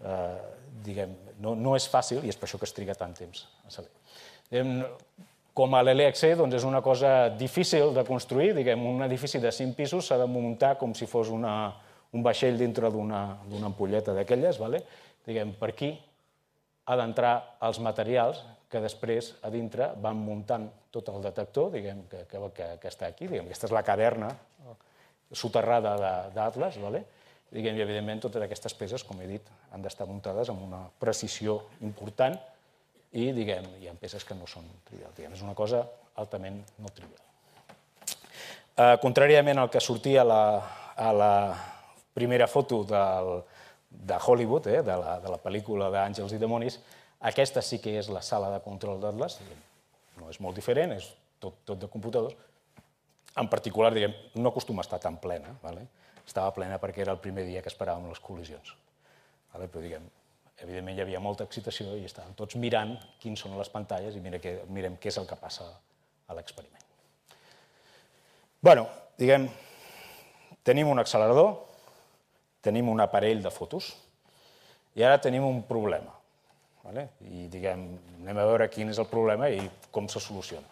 Speaker 2: Eh, diguem, no, no és fàcil i és per això que es triga tant temps a saber. Diguem, com a l'LXC, e, doncs és una cosa difícil de construir, diguem, un edifici de 5 pisos s'ha de muntar com si fos una, un vaixell dintre d'una ampolleta d'aquelles, vale? diguem, per aquí ha d'entrar els materials que després a dintre van muntant tot el detector, diguem, que, que, que, que està aquí, diguem, aquesta és la caverna soterrada d'Atlas, vale? diguem, i evidentment totes aquestes peces, com he dit, han d'estar muntades amb una precisió important i, diguem, hi ha peces que no són trivial, diguem, és una cosa altament no trivial. Eh, contràriament al que sortia a la, a la, primera foto del, de Hollywood, eh, de, la, de la pel·lícula d'Àngels i Demonis, aquesta sí que és la sala de control d'Atlas, no és molt diferent, és tot, tot de computadors. En particular, diguem, no acostuma a estar tan plena, vale? estava plena perquè era el primer dia que esperàvem les col·lisions. Vale? Però, diguem, evidentment hi havia molta excitació i estàvem tots mirant quins són les pantalles i mira que, mirem què és el que passa a l'experiment. bueno, diguem, tenim un accelerador, tenim un aparell de fotos i ara tenim un problema. Vale? I diguem, anem a veure quin és el problema i com se soluciona.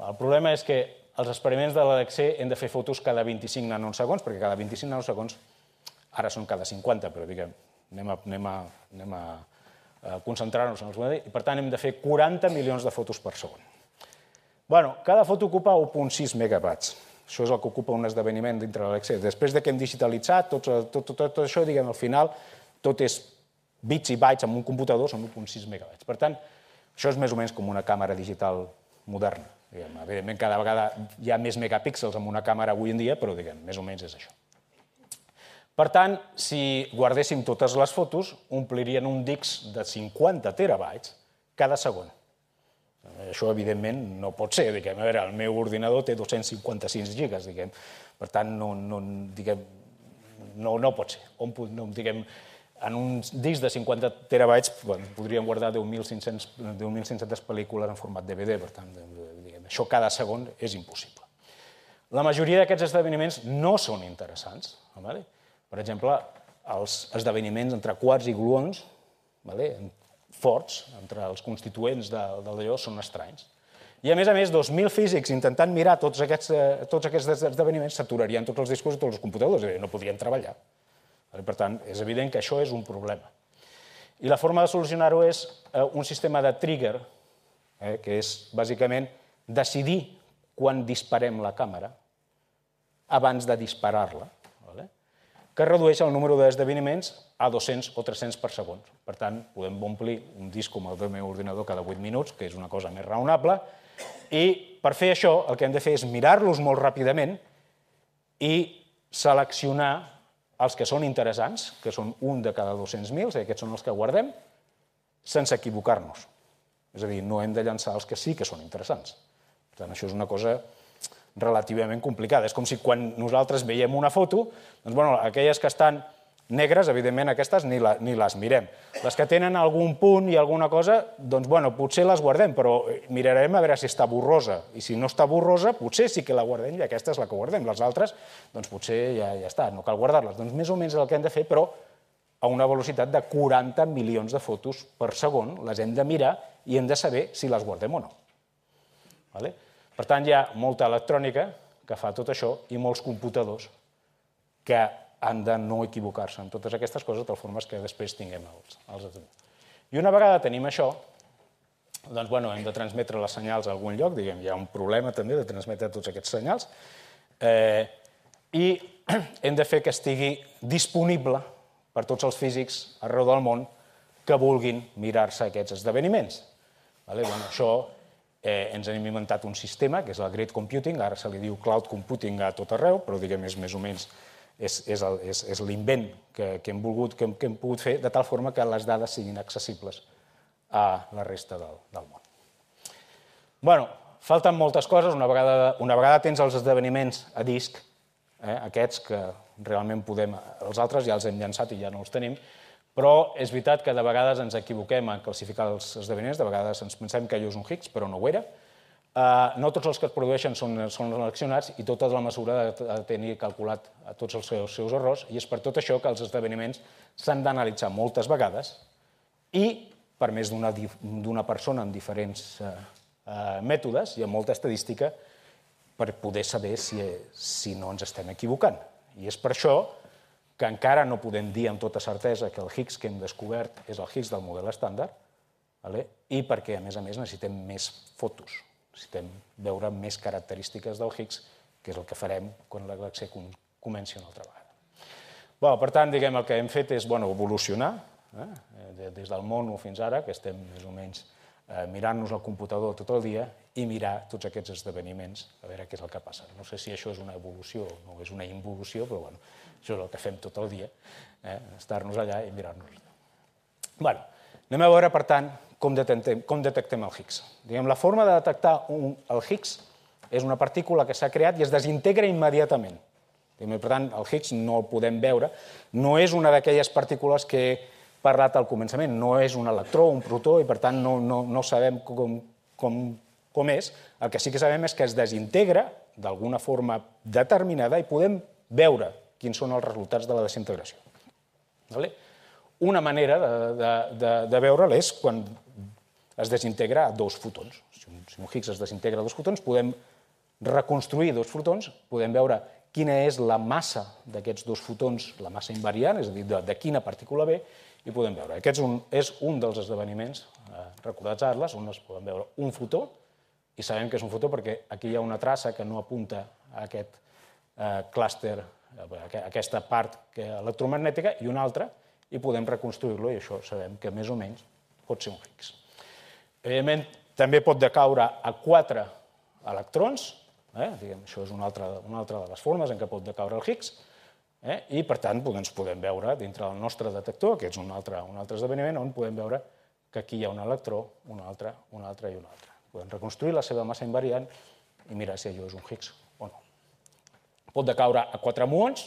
Speaker 2: El problema és que els experiments de l'Alexé hem de fer fotos cada 25 nanosegons, perquè cada 25 nanosegons ara són cada 50, però diguem, anem a, anem a, anem a, concentrar-nos en els models, i per tant hem de fer 40 milions de fotos per segon. Bueno, cada foto ocupa 1.6 megabytes. Això és el que ocupa un esdeveniment dintre de l'excés. Després de que hem digitalitzat tot, tot, tot, tot això, diguem, al final tot és bits i bytes amb un computador, són 1.6 megabytes. Per tant, això és més o menys com una càmera digital moderna. Diguem, evidentment, cada vegada hi ha més megapíxels amb una càmera avui en dia, però diguem, més o menys és això. Per tant, si guardéssim totes les fotos, omplirien un disc de 50 terabytes cada segon. Això, evidentment, no pot ser. Diguem. A veure, el meu ordinador té 256 gigas, diguem. Per tant, no, no, diguem, no, no pot ser. On, no, diguem, en un disc de 50 terabytes bueno, podríem guardar 10.500 10 pel·lícules en format DVD, per tant, diguem, això cada segon és impossible. La majoria d'aquests esdeveniments no són interessants. Vale? Per exemple, els esdeveniments entre quarts i gluons, vale? forts entre els constituents de, de d'allò són estranys. I a més a més, 2.000 físics intentant mirar tots aquests, eh, tots aquests esdeveniments s'aturarien tots els discos i tots els computadors, no podrien treballar. Per tant, és evident que això és un problema. I la forma de solucionar-ho és eh, un sistema de trigger, eh, que és bàsicament decidir quan disparem la càmera abans de disparar-la que redueix el número d'esdeveniments a 200 o 300 per segon. Per tant, podem omplir un disc com el del meu ordinador cada 8 minuts, que és una cosa més raonable, i per fer això el que hem de fer és mirar-los molt ràpidament i seleccionar els que són interessants, que són un de cada 200.000, i aquests són els que guardem, sense equivocar-nos. És a dir, no hem de llançar els que sí que són interessants. Per tant, això és una cosa relativament complicada. És com si quan nosaltres veiem una foto, doncs, bueno, aquelles que estan negres, evidentment, aquestes ni, la, ni les mirem. Les que tenen algun punt i alguna cosa, doncs, bueno, potser les guardem, però eh, mirarem a veure si està borrosa. I si no està borrosa, potser sí que la guardem i aquesta és la que guardem. Les altres, doncs, potser ja, ja està, no cal guardar-les. Doncs més o menys el que hem de fer, però a una velocitat de 40 milions de fotos per segon, les hem de mirar i hem de saber si les guardem o no. Vale? Per tant, hi ha molta electrònica que fa tot això i molts computadors que han de no equivocar-se en totes aquestes coses, de formes que després tinguem els, els atoms. I una vegada tenim això, doncs, bueno, hem de transmetre les senyals a algun lloc, diguem, hi ha un problema també de transmetre tots aquests senyals, eh, i hem de fer que estigui disponible per tots els físics arreu del món que vulguin mirar-se aquests esdeveniments. Vale? Bueno, això eh, ens hem inventat un sistema, que és el Great Computing, ara se li diu Cloud Computing a tot arreu, però diguem és més o menys és, és, és, és l'invent que, que hem volgut, que hem, que hem pogut fer, de tal forma que les dades siguin accessibles a la resta del, del món. bueno, falten moltes coses. Una vegada, una vegada tens els esdeveniments a disc, eh, aquests que realment podem... Els altres ja els hem llançat i ja no els tenim, però és veritat que de vegades ens equivoquem a classificar els esdeveniments, de vegades ens pensem que allò és un Higgs, però no ho era. Uh, no tots els que es produeixen són, són seleccionats i tota la mesura de, de tenir calculat tots els seus, seus errors i és per tot això que els esdeveniments s'han d'analitzar moltes vegades i per més d'una persona amb diferents uh, uh, mètodes i amb molta estadística per poder saber si, si no ens estem equivocant. I és per això que que encara no podem dir amb tota certesa que el Higgs que hem descobert és el Higgs del model estàndard, vale? i perquè, a més a més, necessitem més fotos, necessitem veure més característiques del Higgs, que és el que farem quan la galaxia comenci una altra vegada. Bueno, per tant, diguem, el que hem fet és bueno, evolucionar, eh? des del mono fins ara, que estem més o menys Eh, mirant mirar-nos el computador tot el dia i mirar tots aquests esdeveniments, a veure què és el que passa. No sé si això és una evolució o no és una involució, però bueno, això és el que fem tot el dia, eh, estar-nos allà i mirar-nos. bueno, anem a veure, per tant, com detectem, com detectem el Higgs. Diguem, la forma de detectar un, el Higgs és una partícula que s'ha creat i es desintegra immediatament. Per tant, el Higgs no el podem veure, no és una d'aquelles partícules que parlat al començament. No és un electró, un protó, i per tant no, no, no sabem com, com, com és. El que sí que sabem és que es desintegra d'alguna forma determinada i podem veure quins són els resultats de la desintegració. Vale? Una manera de, de, de, de veure'l és quan es desintegra a dos fotons. Si un, si un Higgs es desintegra a dos fotons, podem reconstruir dos fotons, podem veure quina és la massa d'aquests dos fotons, la massa invariant, és a dir, de, de quina partícula ve, i podem veure. Aquest és un, és un dels esdeveniments eh, recordats a Atlas, on es poden veure un fotó, i sabem que és un fotó perquè aquí hi ha una traça que no apunta a aquest eh, clúster, eh, a aquesta part electromagnètica, i una altra, i podem reconstruir-lo, i això sabem que més o menys pot ser un fix. Evidentment, també pot decaure a quatre electrons, Eh? Diguem, això és una altra, una altra de les formes en què pot decaure el Higgs, eh? i per tant doncs, ens podem veure dintre del nostre detector, que és un altre, un altre esdeveniment, on podem veure que aquí hi ha un electró, un altre, un altre i un altre. Podem reconstruir la seva massa invariant i mirar si allò és un Higgs o no. Pot decaure a quatre muons,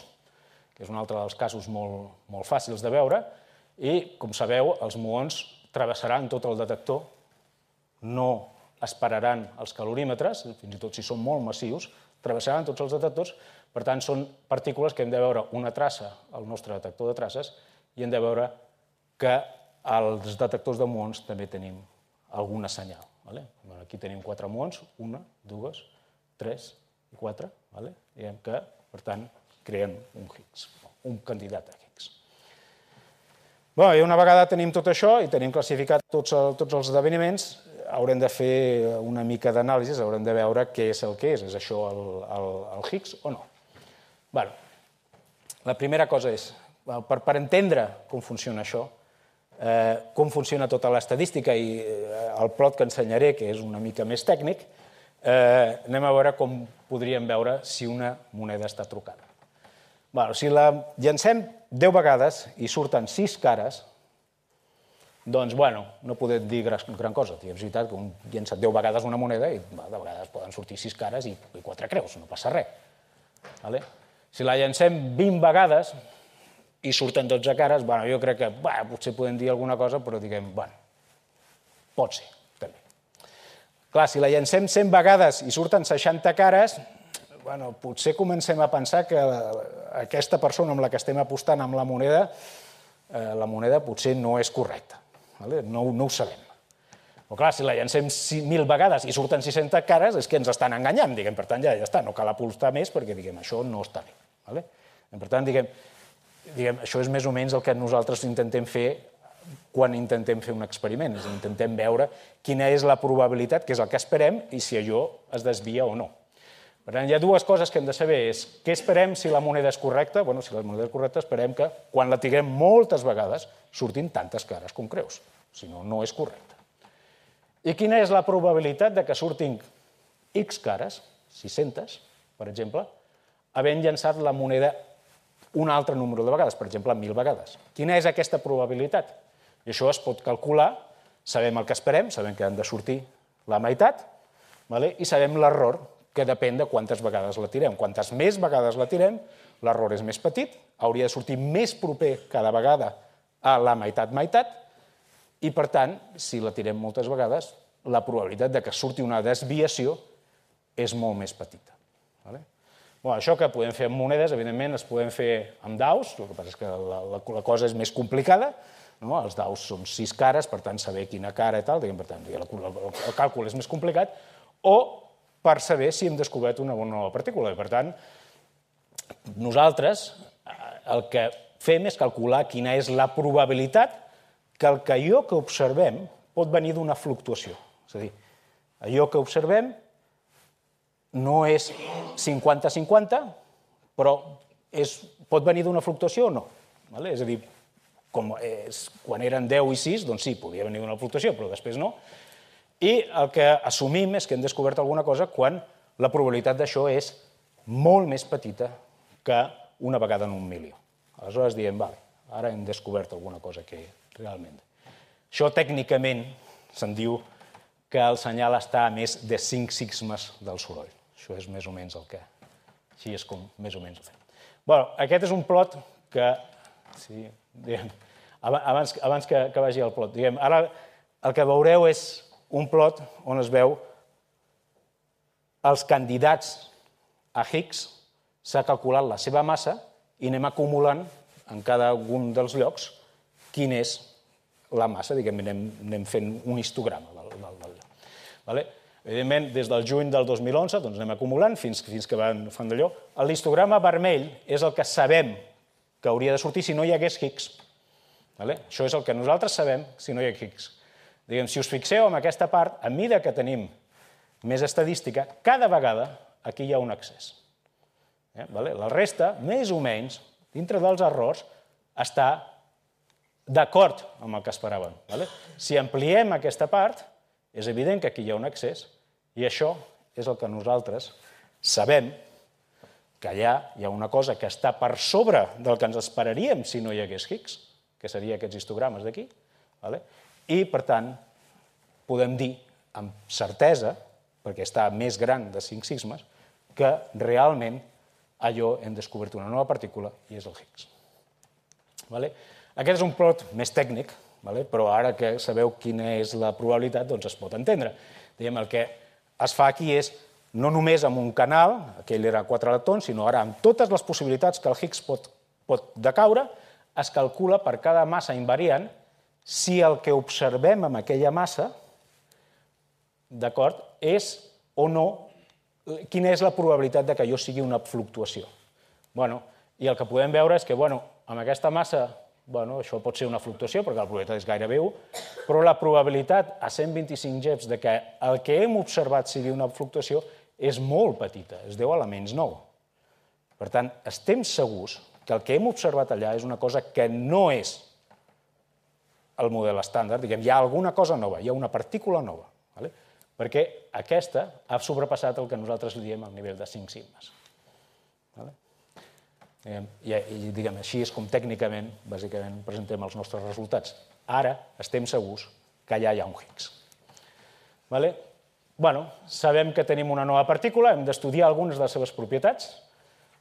Speaker 2: que és un altre dels casos molt, molt fàcils de veure, i, com sabeu, els muons travessaran tot el detector, no esperaran els calorímetres, fins i tot si són molt massius, travessaran tots els detectors, per tant, són partícules que hem de veure una traça al nostre detector de traces i hem de veure que als detectors de muons també tenim alguna senyal. Vale? Aquí tenim quatre muons, una, dues, tres i quatre. Vale? Diguem que, per tant, creem un Higgs, un candidat a Higgs. Bé, I una vegada tenim tot això i tenim classificat tots, el, tots els esdeveniments, haurem de fer una mica d'anàlisis, haurem de veure què és el que és. És això el, el, el Higgs o no? Bé, la primera cosa és, per, per entendre com funciona això, eh, com funciona tota l'estadística i eh, el plot que ensenyaré, que és una mica més tècnic, eh, anem a veure com podríem veure si una moneda està trucada. Bé, si la llancem 10 vegades i surten 6 cares, doncs, bueno, no poder dir gran, cosa. Tio, és veritat que un llença 10 vegades una moneda i va, de vegades poden sortir sis cares i, i quatre creus, no passa res. Vale? Si la llancem 20 vegades i surten 12 cares, bueno, jo crec que bah, potser podem dir alguna cosa, però diguem, bueno, pot ser, també. Clar, si la llancem 100 vegades i surten 60 cares, bueno, potser comencem a pensar que aquesta persona amb la que estem apostant amb la moneda, eh, la moneda potser no és correcta. Vale? No, no ho sabem. Però clar, si la llancem 1.000 vegades i surten 600 cares, és que ens estan enganyant, diguem. Per tant, ja, ja està, no cal apostar més perquè, diguem, això no està bé. Vale? Per tant, diguem, diguem, això és més o menys el que nosaltres intentem fer quan intentem fer un experiment, és intentem veure quina és la probabilitat, que és el que esperem, i si allò es desvia o no. Per tant, hi ha dues coses que hem de saber, és què esperem si la moneda és correcta, bueno, si la moneda és correcta esperem que quan la tinguem moltes vegades surtin tantes cares com creus. Si no, no és correcte. I quina és la probabilitat de que surtin X cares, 600, per exemple, havent llançat la moneda un altre número de vegades, per exemple, 1.000 vegades. Quina és aquesta probabilitat? I això es pot calcular, sabem el que esperem, sabem que han de sortir la meitat, vale? i sabem l'error, que depèn de quantes vegades la tirem. Quantes més vegades la tirem, l'error és més petit, hauria de sortir més proper cada vegada a la meitat-meitat, i, per tant, si la tirem moltes vegades, la probabilitat de que surti una desviació és molt més petita. Vale? Bueno, això que podem fer amb monedes, evidentment, es podem fer amb daus, el que passa és que la, la, la cosa és més complicada, no? els daus són sis cares, per tant, saber quina cara i tal, diguem, per tant, el, el, el càlcul és més complicat, o per saber si hem descobert una bona nova partícula. I, per tant, nosaltres eh, el que fem és calcular quina és la probabilitat que el que allò que observem pot venir d'una fluctuació. És a dir, allò que observem no és 50-50, però és, pot venir d'una fluctuació o no. Vale? És a dir, com és, quan eren 10 i 6, doncs sí, podia venir d'una fluctuació, però després no. I el que assumim és que hem descobert alguna cosa quan la probabilitat d'això és molt més petita que una vegada en un milió. Aleshores diem, vale, ara hem descobert alguna cosa que realment. Això tècnicament se'n diu que el senyal està a més de 5 sigmes del soroll. Això és més o menys el que... Així és com més o menys ho fem. bueno, aquest és un plot que... Sí, diguem, abans, abans que, que vagi al plot. Diguem, ara el que veureu és un plot on es veu els candidats a Higgs, s'ha calculat la seva massa i anem acumulant en cada un dels llocs quin és la massa, diguem, anem, anem fent un histograma.
Speaker 3: Del, del, del,
Speaker 2: vale? Evidentment, des del juny del 2011 doncs anem acumulant fins, fins que van, fan d'allò. L'histograma vermell és el que sabem que hauria de sortir si no hi hagués Higgs. Vale? Això és el que nosaltres sabem si no hi ha Higgs. Diguem, si us fixeu en aquesta part, a mida que tenim més estadística, cada vegada aquí hi ha un excés. Eh? Vale? La resta, més o menys, dintre dels errors, està d'acord amb el que esperaven. Vale? Si ampliem aquesta part, és evident que aquí hi ha un accés i això és el que nosaltres sabem que allà hi ha una cosa que està per sobre del que ens esperaríem si no hi hagués Higgs, que seria aquests histogrames d'aquí, vale? i per tant podem dir amb certesa, perquè està més gran de 5 sismes, que realment allò hem descobert una nova partícula i és el Higgs. Vale? Aquest és un plot més tècnic, vale? però ara que sabeu quina és la probabilitat, doncs es pot entendre. Diguem, el que es fa aquí és no només amb un canal, aquell era 4 electrons, sinó ara amb totes les possibilitats que el Higgs pot, pot decaure, es calcula per cada massa invariant si el que observem amb aquella massa d'acord, és o no, quina és la probabilitat de que allò sigui una fluctuació. Bueno, I el que podem veure és que bueno, amb aquesta massa bueno, això pot ser una fluctuació perquè la probabilitat és gairebé 1, però la probabilitat a 125 jeps de que el que hem observat sigui una fluctuació és molt petita, es deu a la menys 9. Per tant, estem segurs que el que hem observat allà és una cosa que no és el model estàndard, diguem, hi ha alguna cosa nova, hi ha una partícula nova, ¿vale? perquè aquesta ha sobrepassat el que nosaltres li diem al nivell de 5 sigmes. ¿vale? I, eh, i diguem, així és com tècnicament, bàsicament, presentem els nostres resultats. Ara estem segurs que allà hi ha un Higgs. Vale? Bueno, sabem que tenim una nova partícula, hem d'estudiar algunes de les seves propietats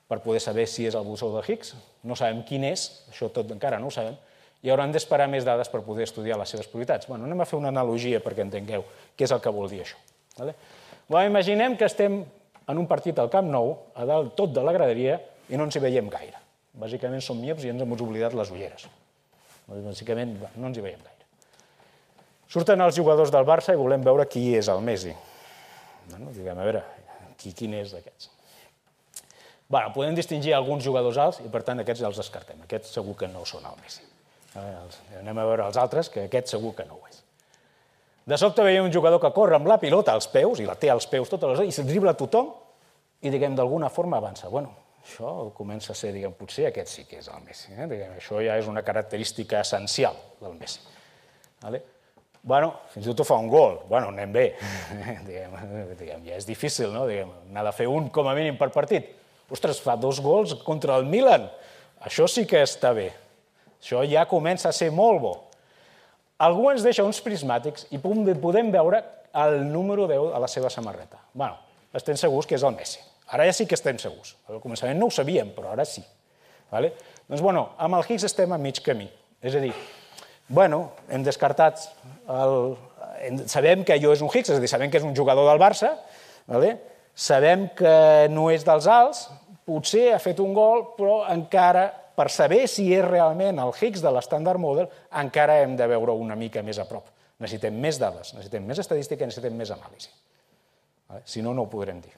Speaker 2: per poder saber si és el bosó de Higgs. No sabem quin és, això tot encara no ho sabem, i hauran d'esperar més dades per poder estudiar les seves propietats. Bueno, anem a fer una analogia perquè entengueu què és el que vol dir això. Vale? Bueno, imaginem que estem en un partit al Camp Nou, a dalt tot de la graderia, i no ens hi veiem gaire. Bàsicament som mieps i ens hem oblidat les ulleres. Bàsicament no ens hi veiem gaire. Surten els jugadors del Barça i volem veure qui és el Messi. Bueno, diguem, a veure, qui, quin és d'aquests? Bueno, podem distingir alguns jugadors alts i, per tant, aquests ja els descartem. Aquests segur que no són el Messi. Eh, anem a veure els altres, que aquest segur que no ho és. De sobte veiem un jugador que corre amb la pilota als peus, i la té als peus les hores, i se dribla tothom, i, diguem, d'alguna forma avança. Bueno, això comença a ser, diguem, potser aquest sí que és el Messi. Eh? Diguem, això ja és una característica essencial del Messi. Vale? Bueno, fins i tot fa un gol. Bueno, anem bé. Eh? diguem, diguem, ja és difícil, no? Diguem, n'ha de fer un com a mínim per partit. Ostres, fa dos gols contra el Milan. Això sí que està bé. Això ja comença a ser molt bo. Algú ens deixa uns prismàtics i podem veure el número 10 a la seva samarreta. Bueno, estem segurs que és el Messi. Ara ja sí que estem segurs. Al començament no ho sabíem, però ara sí. Vale? Doncs, bueno, amb el Higgs estem a mig camí. És a dir, bueno, hem descartat el... Sabem que allò és un Higgs, és a dir, sabem que és un jugador del Barça, vale? sabem que no és dels alts, potser ha fet un gol, però encara, per saber si és realment el Higgs de l'Standard Model, encara hem de veure una mica més a prop. Necessitem més dades, necessitem més estadística, necessitem més anàlisi. Vale? Si no, no ho podrem dir.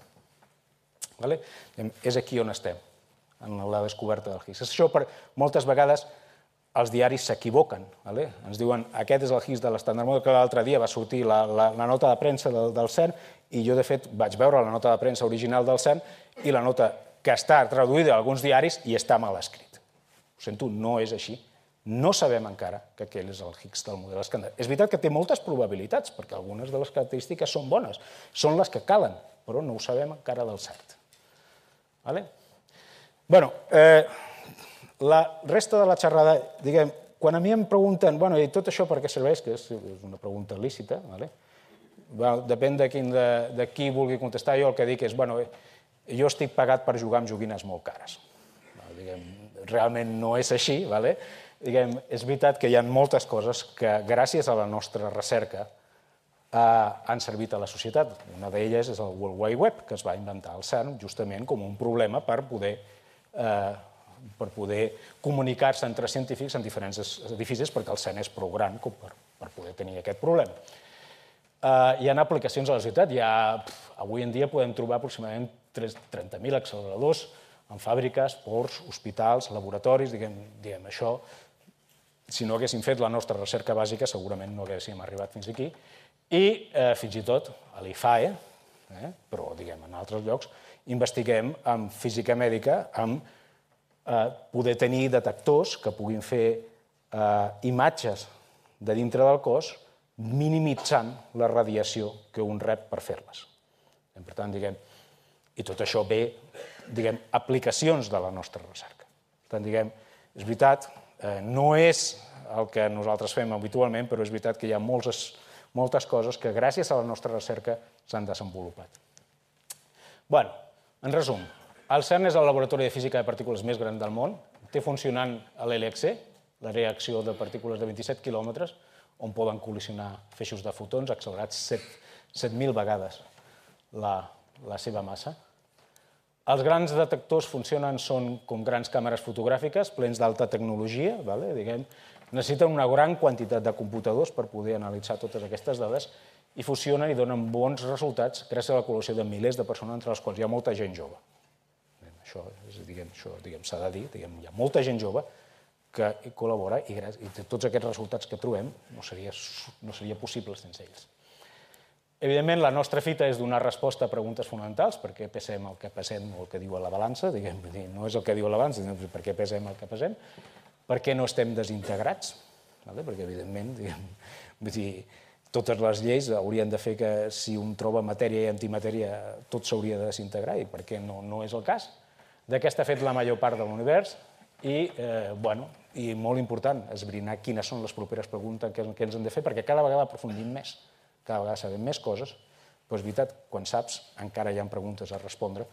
Speaker 2: Vale? És aquí on estem, en la descoberta del Higgs. És això per moltes vegades els diaris s'equivoquen. Vale? Ens diuen, aquest és el Higgs de l'estàndard model, que l'altre dia va sortir la, la, la nota de premsa del, del CERN i jo, de fet, vaig veure la nota de premsa original del CERN i la nota que està traduïda a alguns diaris i està mal escrit. Ho sento, no és així. No sabem encara que aquell és el Higgs del model estàndard. És veritat que té moltes probabilitats, perquè algunes de les característiques són bones, són les que calen, però no ho sabem encara del cert. Vale? bueno, eh, la resta de la xerrada, diguem, quan a mi em pregunten, bueno, i tot això per què serveix, que és, és una pregunta lícita, vale? bueno, depèn de, quin, de, de qui vulgui contestar, jo el que dic és, bueno, eh, jo estic pagat per jugar amb joguines molt cares. Vale? Diguem, realment no és així, vale? Diguem, és veritat que hi ha moltes coses que, gràcies a la nostra recerca, Eh, han servit a la societat. Una d'elles és el World Wide Web, que es va inventar al CERN justament com un problema per poder, eh, per poder comunicar-se entre científics en diferents edificis, perquè el CERN és prou gran com per, per poder tenir aquest problema. Eh, hi ha aplicacions a la societat. ha, pf, avui en dia podem trobar aproximadament 30.000 acceleradors en fàbriques, ports, hospitals, laboratoris, diguem, diguem això. Si no haguéssim fet la nostra recerca bàsica, segurament no haguéssim arribat fins aquí. I eh, fins i tot a l'IFAE, eh, però diguem en altres llocs, investiguem amb física mèdica, amb eh, poder tenir detectors que puguin fer eh, imatges de dintre del cos minimitzant la radiació que un rep per fer-les. Per tant, diguem, i tot això ve, diguem, aplicacions de la nostra recerca. Per tant, diguem, és veritat, eh, no és el que nosaltres fem habitualment, però és veritat que hi ha molts moltes coses que gràcies a la nostra recerca s'han desenvolupat. Bueno, en resum, el CERN és el laboratori de física de partícules més gran del món, té funcionant l'LHC, la reacció de partícules de 27 quilòmetres, on poden col·lisionar feixos de fotons accelerats 7.000 vegades la, la seva massa. Els grans detectors funcionen són com grans càmeres fotogràfiques plens d'alta tecnologia, vale? diguem, necessiten una gran quantitat de computadors per poder analitzar totes aquestes dades i fusionen i donen bons resultats gràcies a la col·laboració de milers de persones, entre les quals hi ha molta gent jove. Això s'ha diguem, això, diguem, de dir, diguem, hi ha molta gent jove que hi col·labora i, i tots aquests resultats que trobem no seria, no seria possible sense ells. Evidentment, la nostra fita és donar resposta a preguntes fonamentals, per què pesem el que pesem o el que diu a la balança, diguem, no és el que diu a la balança, sinó per què pesem el que pesem, per què no estem desintegrats? Vale? Perquè, evidentment, diguem, vull dir, totes les lleis haurien de fer que si un troba matèria i antimatèria tot s'hauria de desintegrar, i per què no, no és el cas? De què està fet la major part de l'univers i, eh, bueno, i molt important, esbrinar quines són les properes preguntes que, que ens hem de fer, perquè cada vegada aprofundim més, cada vegada sabem més coses, però és veritat, quan saps, encara hi ha preguntes a respondre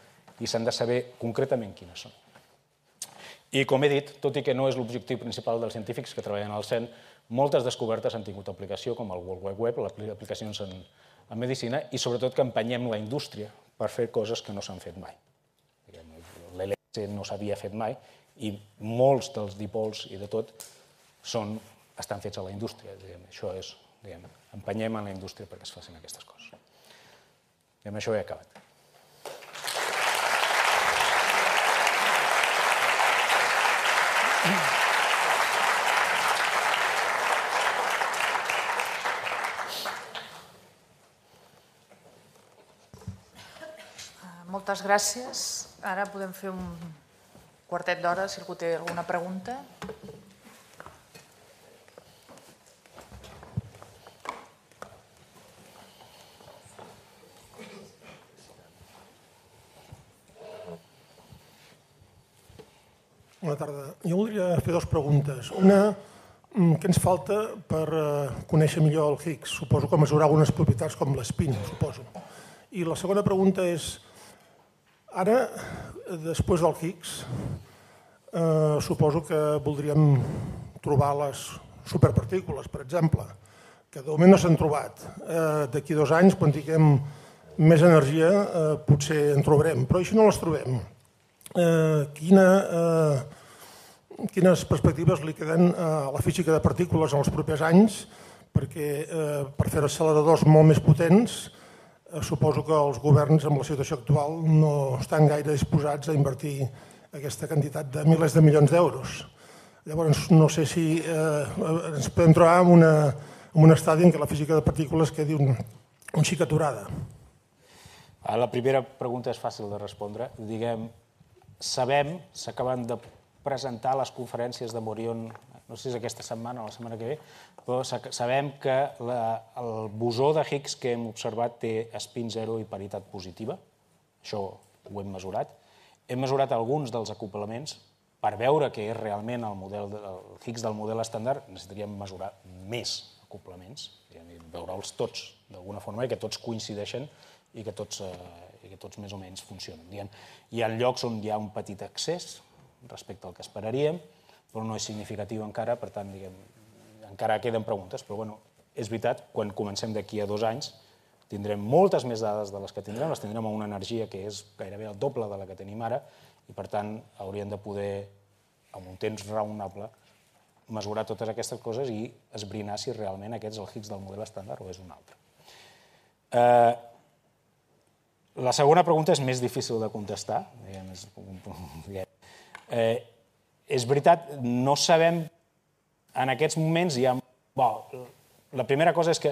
Speaker 2: i s'han de saber concretament quines són. I, com he dit, tot i que no és l'objectiu principal dels científics que treballen al CEN, moltes descobertes han tingut aplicació, com el World Wide Web, les aplicacions en, en medicina, i sobretot que empenyem la indústria per fer coses que no s'han fet mai. L'LC no s'havia fet mai i molts dels dipols i de tot són, estan fets a la indústria. Diguem. Això és, diguem, empenyem a la indústria perquè es facin aquestes coses. I amb això he acabat.
Speaker 1: Moltes gràcies. Ara podem fer un quartet d'hora si algú té alguna pregunta.
Speaker 3: Bona tarda. Jo voldria fer dues preguntes. Una, mm, què ens falta per eh, conèixer millor el Higgs? Suposo que mesurar algunes propietats com l'espín, suposo. I la segona pregunta és, Ara, després del Higgs, eh, suposo que voldríem trobar les superpartícules, per exemple, que de moment no s'han trobat. Eh, D'aquí dos anys, quan tinguem més energia, eh, potser en trobarem, però això no les trobem. Eh, quina, eh, quines perspectives li queden eh, a la física de partícules en els propers anys perquè eh, per fer acceleradors molt més potents suposo que els governs amb la situació actual no estan gaire disposats a invertir aquesta quantitat de milers de milions d'euros. Llavors, no sé si eh, ens podem trobar en, una, en un estadi en què la física de partícules quedi un, un xic aturada.
Speaker 2: A ah, la primera pregunta és fàcil de respondre. Diguem, sabem, s'acaben de presentar les conferències de Morion no sé si és aquesta setmana o la setmana que ve, però sabem que la, el bosó de Higgs que hem observat té espín zero i paritat positiva, això ho hem mesurat. Hem mesurat alguns dels acoplaments, per veure que és realment el, model, de, el Higgs del model estàndard, necessitaríem mesurar més acoplaments, veure'ls tots d'alguna forma, i que tots coincideixen i que tots, eh, i que tots més o menys funcionen. Diguem, hi ha llocs on hi ha un petit excés respecte al que esperaríem, però no és significatiu encara, per tant, diguem, encara queden preguntes, però bueno, és veritat, quan comencem d'aquí a dos anys, tindrem moltes més dades de les que tindrem, les tindrem amb una energia que és gairebé el doble de la que tenim ara, i per tant hauríem de poder, amb un temps raonable, mesurar totes aquestes coses i esbrinar si realment aquest és el Higgs del model estàndard o és un altre. Eh, la segona pregunta és més difícil de contestar. Diguem, és, eh, és veritat, no sabem en aquests moments hi ha... Bo, la primera cosa és que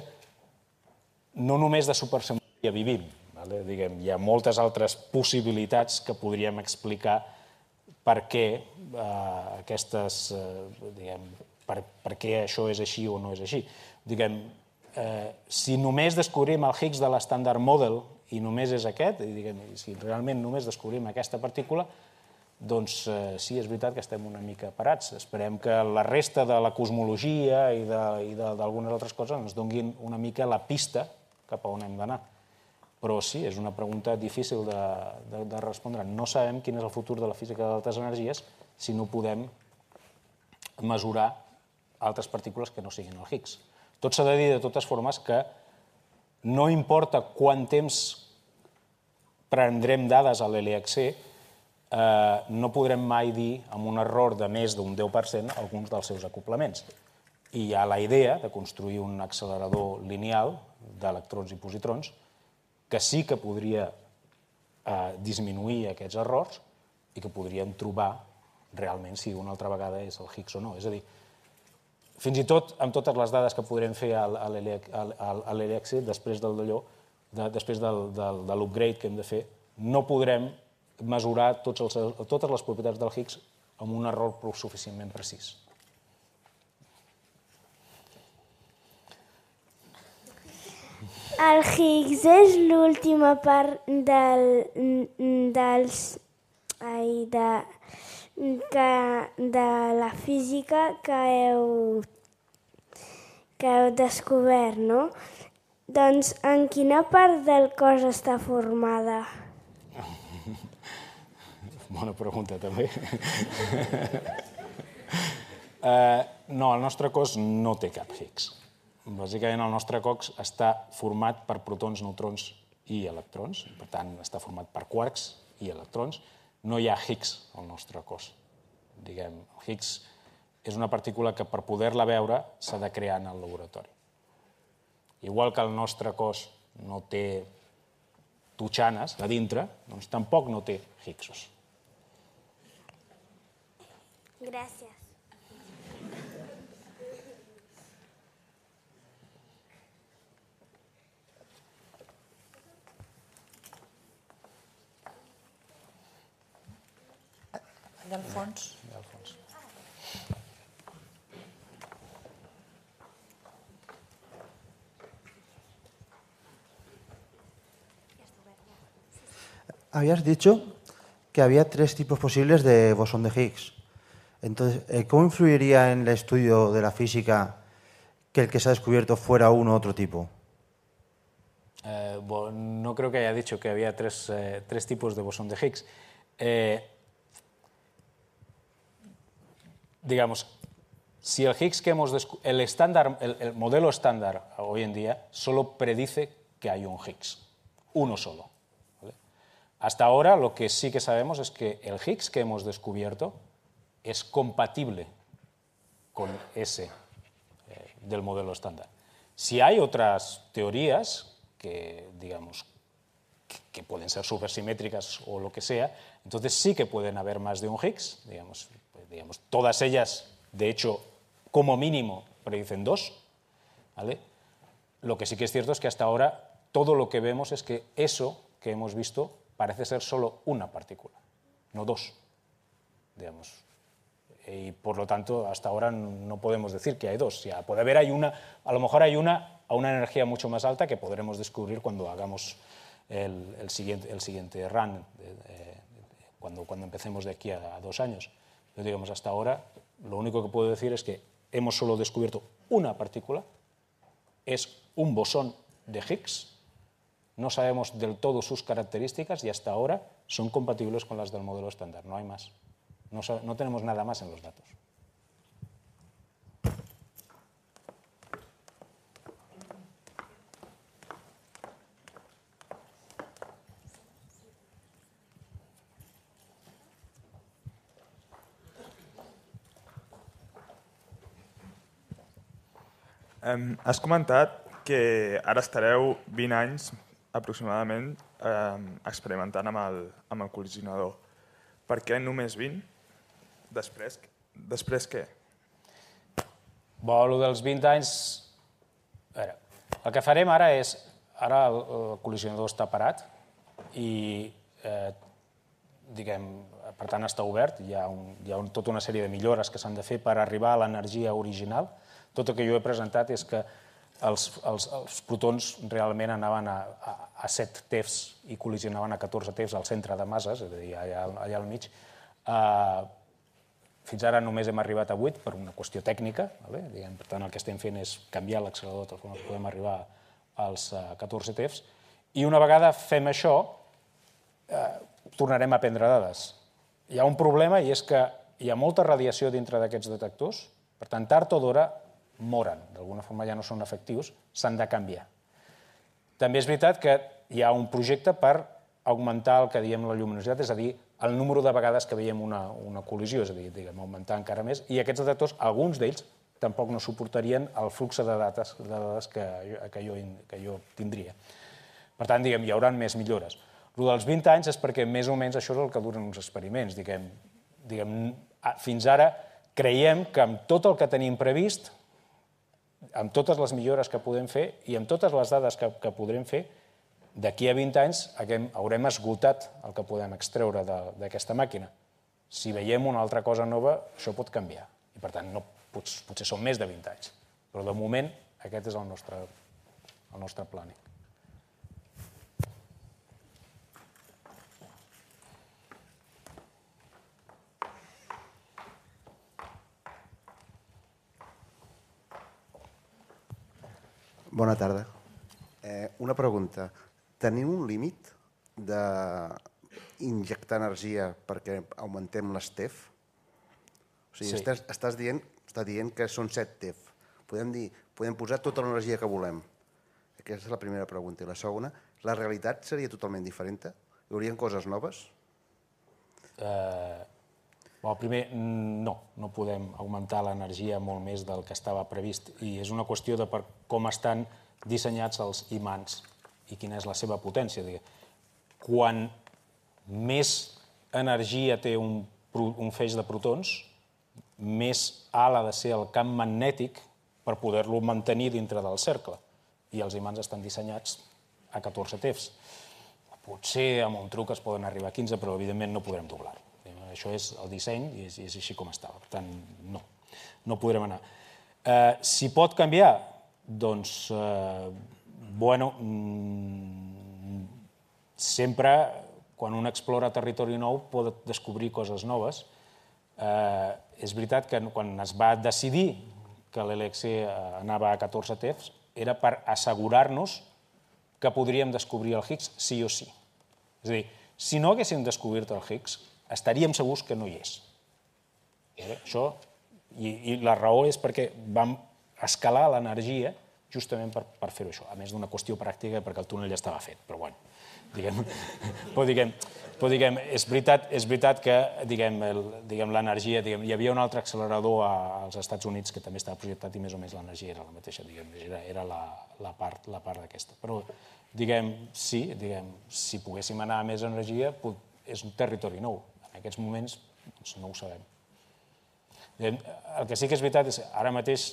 Speaker 2: no només de supersemòria vivim. Vale? Diguem, hi ha moltes altres possibilitats que podríem explicar per què eh, aquestes, eh, diguem, per, per què això és així o no és així. Diguem, eh, si només descobrim el Higgs de l'estàndard model i només és aquest, i diguem, si realment només descobrim aquesta partícula, doncs eh, sí, és veritat que estem una mica parats. Esperem que la resta de la cosmologia i d'algunes altres coses ens donguin una mica la pista cap a on hem d'anar. Però sí, és una pregunta difícil de, de, de respondre. No sabem quin és el futur de la física d'altes energies si no podem mesurar altres partícules que no siguin el Higgs. Tot s'ha de dir, de totes formes, que no importa quant temps prendrem dades a l'LHC, eh, no podrem mai dir, amb un error de més d'un 10%, alguns dels seus acoplaments. I hi ha la idea de construir un accelerador lineal d'electrons i positrons que sí que podria eh, disminuir aquests errors i que podríem trobar realment si una altra vegada és el Higgs o no. És a dir, fins i tot amb totes les dades que podrem fer a l'ELEX després del d'allò, de, després del, del, de l'upgrade que hem de fer, no podrem mesurar tots els, totes les propietats del Higgs amb un error prou suficientment precís.
Speaker 4: El Higgs és l'última part del, dels, ai, de, que, de la física que heu, que heu descobert, no? Doncs en quina part del cos està formada?
Speaker 2: Bona pregunta, també. eh, no, el nostre cos no té cap Higgs. Bàsicament, el nostre cos està format per protons, neutrons i electrons. Per tant, està format per quarks i electrons. No hi ha Higgs al nostre cos. Diguem, el Higgs és una partícula que per poder-la veure s'ha de crear en el laboratori. Igual que el nostre cos no té tutxanes a dintre, doncs tampoc no té Higgsos.
Speaker 4: Gracias.
Speaker 3: Habías dicho que había tres tipos posibles de bosón de Higgs. Entonces, eh, ¿cómo influiría en el estudio de la física que el que se ha descubierto fuera uno u otro tipo?
Speaker 2: Eh, no creo que haya dicho que había tres, eh, tipos de bosón de Higgs. digamos, si el Higgs que hemos el estándar, el, modelo estándar hoy en día solo predice que hay un Higgs, uno solo. Hasta ahora lo que sí que sabemos es que el Higgs que hemos descubierto es compatible con ese eh, del modelo estándar. Si hay otras teorías que, digamos, que, pueden ser supersimétricas o lo que sea, entonces sí que pueden haber más de un Higgs, digamos, pues, digamos todas ellas, de hecho, como mínimo, predicen dos, Lo que sí que es cierto es que hasta ahora todo lo que vemos es que eso que hemos visto parece ser solo una partícula, no dos. Digamos, y por lo tanto hasta ahora no podemos decir que hay dos. puede haber, hay una, a lo mejor hay una a una energía mucho más alta que podremos descubrir cuando hagamos el, siguiente, el run, cuando, empecemos de aquí a, dos años. Pero digamos, hasta ahora lo único que puedo decir es que hemos solo descubierto una partícula, es un bosón de Higgs, no sabemos del todo sus características y hasta ahora son compatibles con las del modelo estándar, no hay más. No, no tenemos nada más en los datos.
Speaker 3: Has comentat que ara estareu 20 anys aproximadament um, experimentant amb el, amb el col·lisionador. Per què només 20? Després,
Speaker 2: després què? Bo, el dels 20 anys... A veure, el que farem ara és... Ara el, el col·lisionador està parat i, eh, diguem, per tant, està obert. Hi ha, un, hi ha un, tota una sèrie de millores que s'han de fer per arribar a l'energia original. Tot el que jo he presentat és que els, els, els protons realment anaven a, a, a 7 TEFs i col·lisionaven a 14 TEFs al centre de masses, és a dir, allà, allà al mig, eh, fins ara només hem arribat a 8 per una qüestió tècnica. Vale? Diguem, per tant, el que estem fent és canviar l'accelerador tal com podem arribar als 14 eh, TEFs. I una vegada fem això, eh, tornarem a prendre dades. Hi ha un problema i és que hi ha molta radiació dintre d'aquests detectors, per tant, tard o d'hora moren, d'alguna forma ja no són efectius, s'han de canviar. També és veritat que hi ha un projecte per augmentar el que diem la lluminositat, és a dir, el número de vegades que veiem una, una col·lisió, és a dir, diguem, augmentar encara més, i aquests detectors, alguns d'ells, tampoc no suportarien el flux de dades, de dades que, que, jo, que jo tindria. Per tant, diguem, hi hauran més millores. El dels 20 anys és perquè més o menys això és el que duren uns experiments. Diguem, diguem, fins ara creiem que amb tot el que tenim previst, amb totes les millores que podem fer i amb totes les dades que, que podrem fer, d'aquí a 20 anys haguem, haurem esgotat el que podem extreure d'aquesta màquina. Si veiem una altra cosa nova, això pot canviar. I, per tant, no, pot, potser són més de 20 anys. Però, de moment, aquest és el nostre, el nostre plànic.
Speaker 4: Bona tarda. Eh, una pregunta. Tenim un límit d'injectar energia perquè augmentem les TEF? O sigui, sí. estàs, estàs dient, està dient que són 7 TEF. Podem, dir, podem posar tota l'energia que volem. Aquesta és la primera pregunta. I la segona, la realitat seria totalment diferent? Hi haurien coses noves? Eh,
Speaker 2: bueno, primer, mm, no, no podem augmentar l'energia molt més del que estava previst i és una qüestió de per com estan dissenyats els imants i quina és la seva potència. quan més energia té un, un feix de protons, més alt ha de ser el camp magnètic per poder-lo mantenir dintre del cercle. I els imants estan dissenyats a 14 TEFs. Potser amb un truc es poden arribar a 15, però evidentment no podrem doblar Això és el disseny i és, és així com estava. Per tant, no, no podrem anar. Eh, si pot canviar, doncs eh, Bueno, mm, sempre quan un explora territori nou pot descobrir coses noves. Eh, és veritat que quan es va decidir que l'LXC e anava a 14 TEFs era per assegurar-nos que podríem descobrir el Higgs sí o sí. És a dir, si no haguéssim descobert el Higgs, estaríem segurs que no hi és. Eh? Això, i, i la raó és perquè vam escalar l'energia justament per, per fer-ho això, a més d'una qüestió pràctica perquè el túnel ja estava fet, però bueno, diguem, però diguem, però diguem és, veritat, és veritat que diguem, l'energia, diguem, hi havia un altre accelerador als Estats Units que també estava projectat i més o més l'energia era la mateixa, diguem, era, era la, la part, la part d'aquesta. Però diguem, sí, diguem, si poguéssim anar a més energia, pot, és un territori nou. En aquests moments doncs no ho sabem. Diguem, el que sí que és veritat és que ara mateix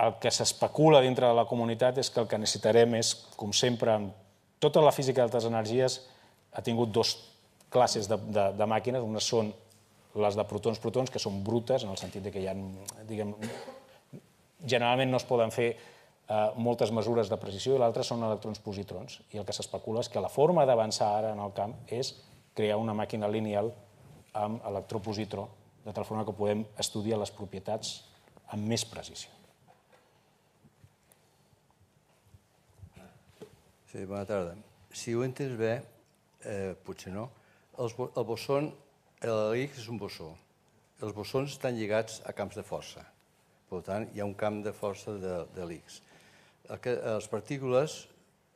Speaker 2: el que s'especula dintre de la comunitat és que el que necessitarem és, com sempre, amb tota la física d'altres energies ha tingut dos classes de, de, de màquines. Unes són les de protons-protons, que són brutes, en el sentit de que hi ha, diguem, generalment no es poden fer eh, moltes mesures de precisió, i l'altra són electrons-positrons. I el que s'especula és que la forma d'avançar ara en el camp és crear una màquina lineal amb electropositró, de tal forma que podem estudiar les propietats amb més precisió.
Speaker 4: Sí, bona tarda. Si ho entens bé, eh, potser no, els, el boson, l'hèlix és un bosó. Els bosons estan lligats a camps de força. Per tant, hi ha un camp de força de, de l'hèlix. El les partícules,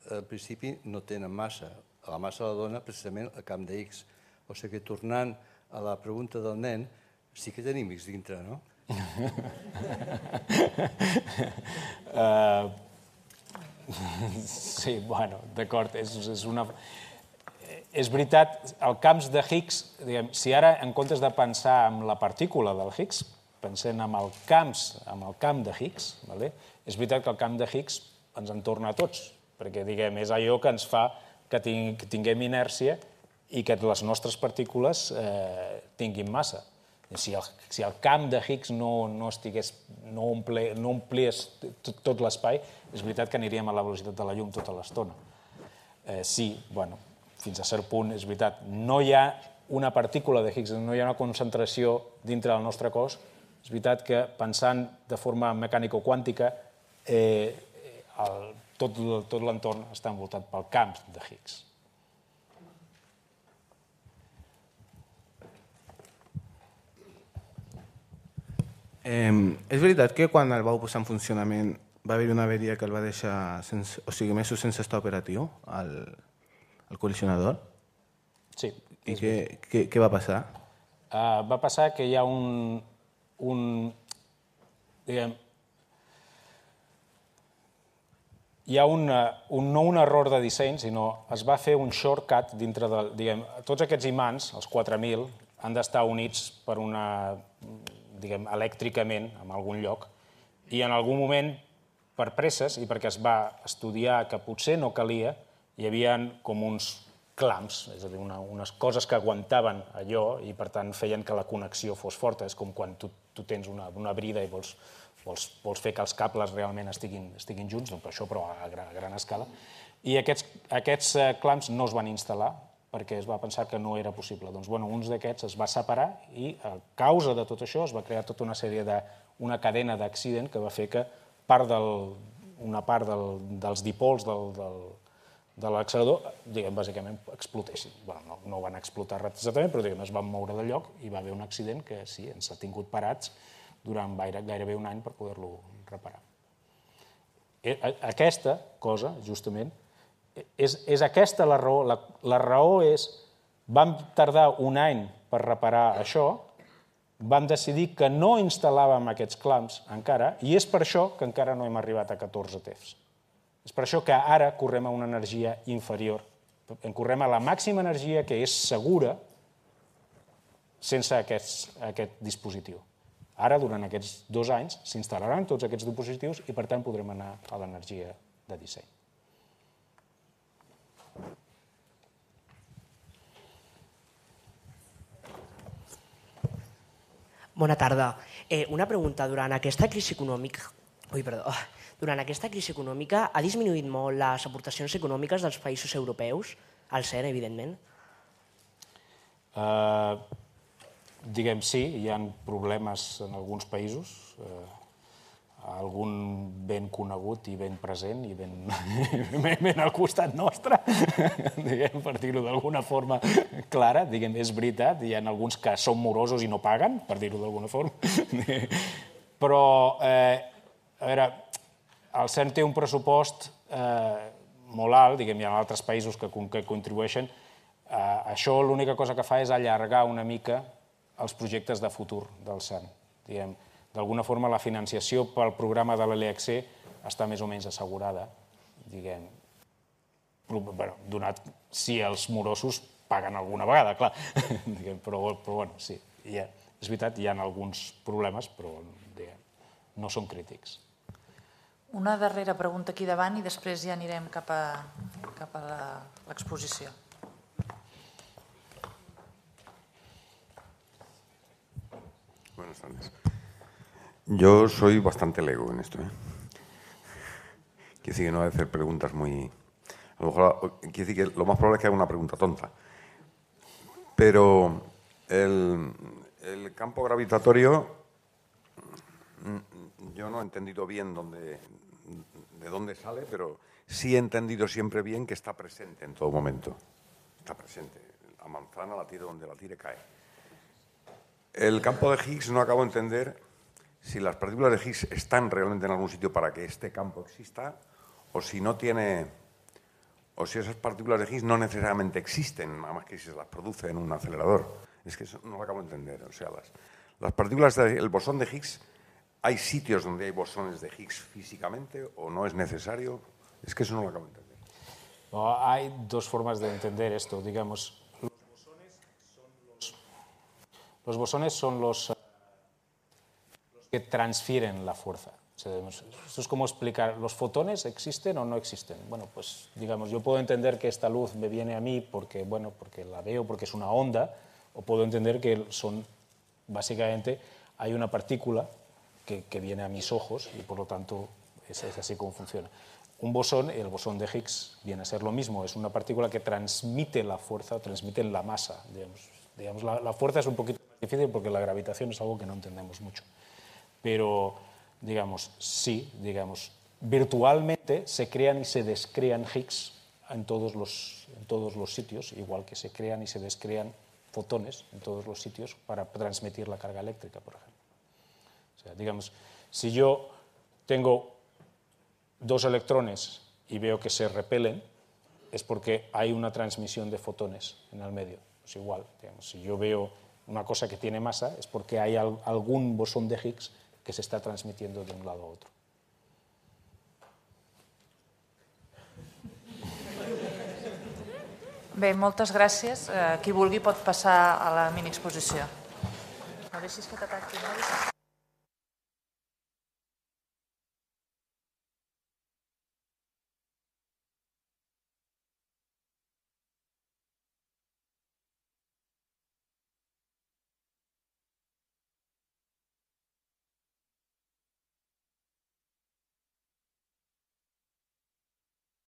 Speaker 4: al principi, no tenen massa. La massa la dona precisament el camp de O sigui que, tornant a la pregunta del nen, sí que tenim X
Speaker 2: dintre, no? uh, Sí, bueno, d'acord, és, és una... És veritat, el camps de Higgs, diguem, si ara en comptes de pensar en la partícula del Higgs, pensem en el, camps, en el camp de Higgs, vale? és veritat que el camp de Higgs ens torna a tots, perquè diguem, és allò que ens fa que, tinguem inèrcia i que les nostres partícules eh, tinguin massa. Si el, si el camp de Higgs no, no, estigués, no, omple, no omplies tot, tot l'espai, és veritat que aniríem a la velocitat de la llum tota l'estona. Eh, sí, bueno, fins a cert punt, és veritat, no hi ha una partícula de Higgs, no hi ha una concentració dintre del nostre cos, és veritat que pensant de forma mecànica o quàntica, eh, el, tot, tot l'entorn està envoltat pel camp de Higgs. Eh, és veritat que quan el vau posar en funcionament va haver una averia que el va deixar sense, o sigui, mesos sense estar operatiu, el, el col·lisionador? Sí. I què, què, què va passar? Uh, va passar que hi ha un... un diguem, hi ha un, un, no un error de disseny, sinó es va fer un shortcut dintre del... Diguem, tots aquests imants, els 4.000, han d'estar units per una diguem, elèctricament en algun lloc, i en algun moment, per presses, i perquè es va estudiar que potser no calia, hi havia com uns clams, és a dir, una, unes coses que aguantaven allò i, per tant, feien que la connexió fos forta. És com quan tu, tu tens una, una brida i vols, vols, vols fer que els cables realment estiguin, estiguin junts, doncs això però a gran, a gran escala. I aquests, aquests eh, clams no es van instal·lar, perquè es va pensar que no era possible. Doncs, bueno, uns d'aquests es va separar i a causa de tot això es va crear tota una sèrie de, una cadena d'accident que va fer que part del, una part del, dels dipols del, del, de l'accelerador, diguem, bàsicament explotessin. Bueno, no, no van explotar exactament, però diguem, es van moure de lloc i va haver un accident que sí, ens ha tingut parats durant gairebé un any per poder-lo reparar. Eh, aquesta cosa, justament, és, és aquesta la raó. La, la raó és, vam tardar un any per reparar això, vam decidir que no instal·làvem aquests clams encara, i és per això que encara no hem arribat a 14 TEFs. És per això que ara correm a una energia inferior. En correm a la màxima energia que és segura sense aquests, aquest dispositiu. Ara, durant aquests dos anys, s'instal·laran tots aquests dispositius i, per tant, podrem anar a l'energia de disseny.
Speaker 1: Bona tarda. Eh, una pregunta, durant aquesta crisi econòmica... Ui, perdó. Durant aquesta crisi econòmica ha disminuït molt les aportacions econòmiques dels països europeus, al CERN, evidentment?
Speaker 2: Uh, diguem sí, hi ha problemes en alguns països. Uh, algun ben conegut i ben present i ben, ben, ben al costat nostre, diguem, per dir-ho d'alguna forma clara, diguem, és veritat, hi ha alguns que són morosos i no paguen, per dir-ho d'alguna forma, però, eh, a veure, el CERN té un pressupost eh, molt alt, diguem, hi ha altres països que, que contribueixen, eh, això l'única cosa que fa és allargar una mica els projectes de futur del CERN, diguem, d'alguna forma la financiació pel programa de l'LXC està més o menys assegurada, diguem, bueno, donat si els morosos paguen alguna vegada, clar, diguem, però, però bueno, sí, ja, és veritat, hi ha alguns problemes, però diguem, no són crítics.
Speaker 1: Una darrera pregunta aquí davant i després ja anirem cap a, cap a l'exposició.
Speaker 4: Buenas tardes. Yo soy bastante lego en esto. ¿eh? Quiere decir que no voy a hacer preguntas muy... A lo mejor, quiere decir que lo más probable es que haga una pregunta tonta. Pero el, campo gravitatorio, mm, yo no he entendido bien dónde, de dónde sale, pero sí he entendido siempre bien que está presente en todo momento. Está presente. La manzana la tira donde la tire cae. El campo de Higgs no acabo de entender si las partículas de Higgs están realmente en algún sitio para que este campo exista, o si no tiene, o si esas partículas de Higgs no necesariamente existen, nada más que si se las produce en un acelerador. Es que eso no lo acabo de entender. O sea, las, las partículas del bosón de Higgs, ¿hay sitios donde hay bosones de Higgs físicamente o no es necesario?
Speaker 2: Es que eso no lo acabo de entender. hay dos formas de entender esto, digamos. Los bosones son los, los bosones son los que transfieren la fuerza. Esto es como explicar, ¿los fotones existen o no existen? Bueno, pues digamos, yo puedo entender que esta luz me viene a mí porque, bueno, porque la veo, porque es una onda, o puedo entender que son, básicamente, hay una partícula que, viene a mis ojos y por lo tanto es, así como funciona. Un bosón, el bosón de Higgs, viene a ser lo mismo, es una partícula que transmite la fuerza, transmite la masa. Digamos, digamos la fuerza es un poquito difícil porque la gravitación es algo que no entendemos mucho pero digamos, sí, digamos, virtualmente se crean y se descrean Higgs en todos los, en todos los sitios, igual que se crean y se descrean fotones en todos los sitios para transmitir la carga eléctrica, por ejemplo. O sea, digamos, si yo tengo dos electrones y veo que se repelen, es porque hay una transmisión de fotones en el medio. Es igual, digamos, si yo veo una cosa que tiene masa, es porque hay algún bosón de Higgs que se está transmitiendo de un lado a otro.
Speaker 1: Bé, moltes gràcies. Eh, qui vulgui pot passar a la mini exposició. No deixis que t'ataqui. No deixis...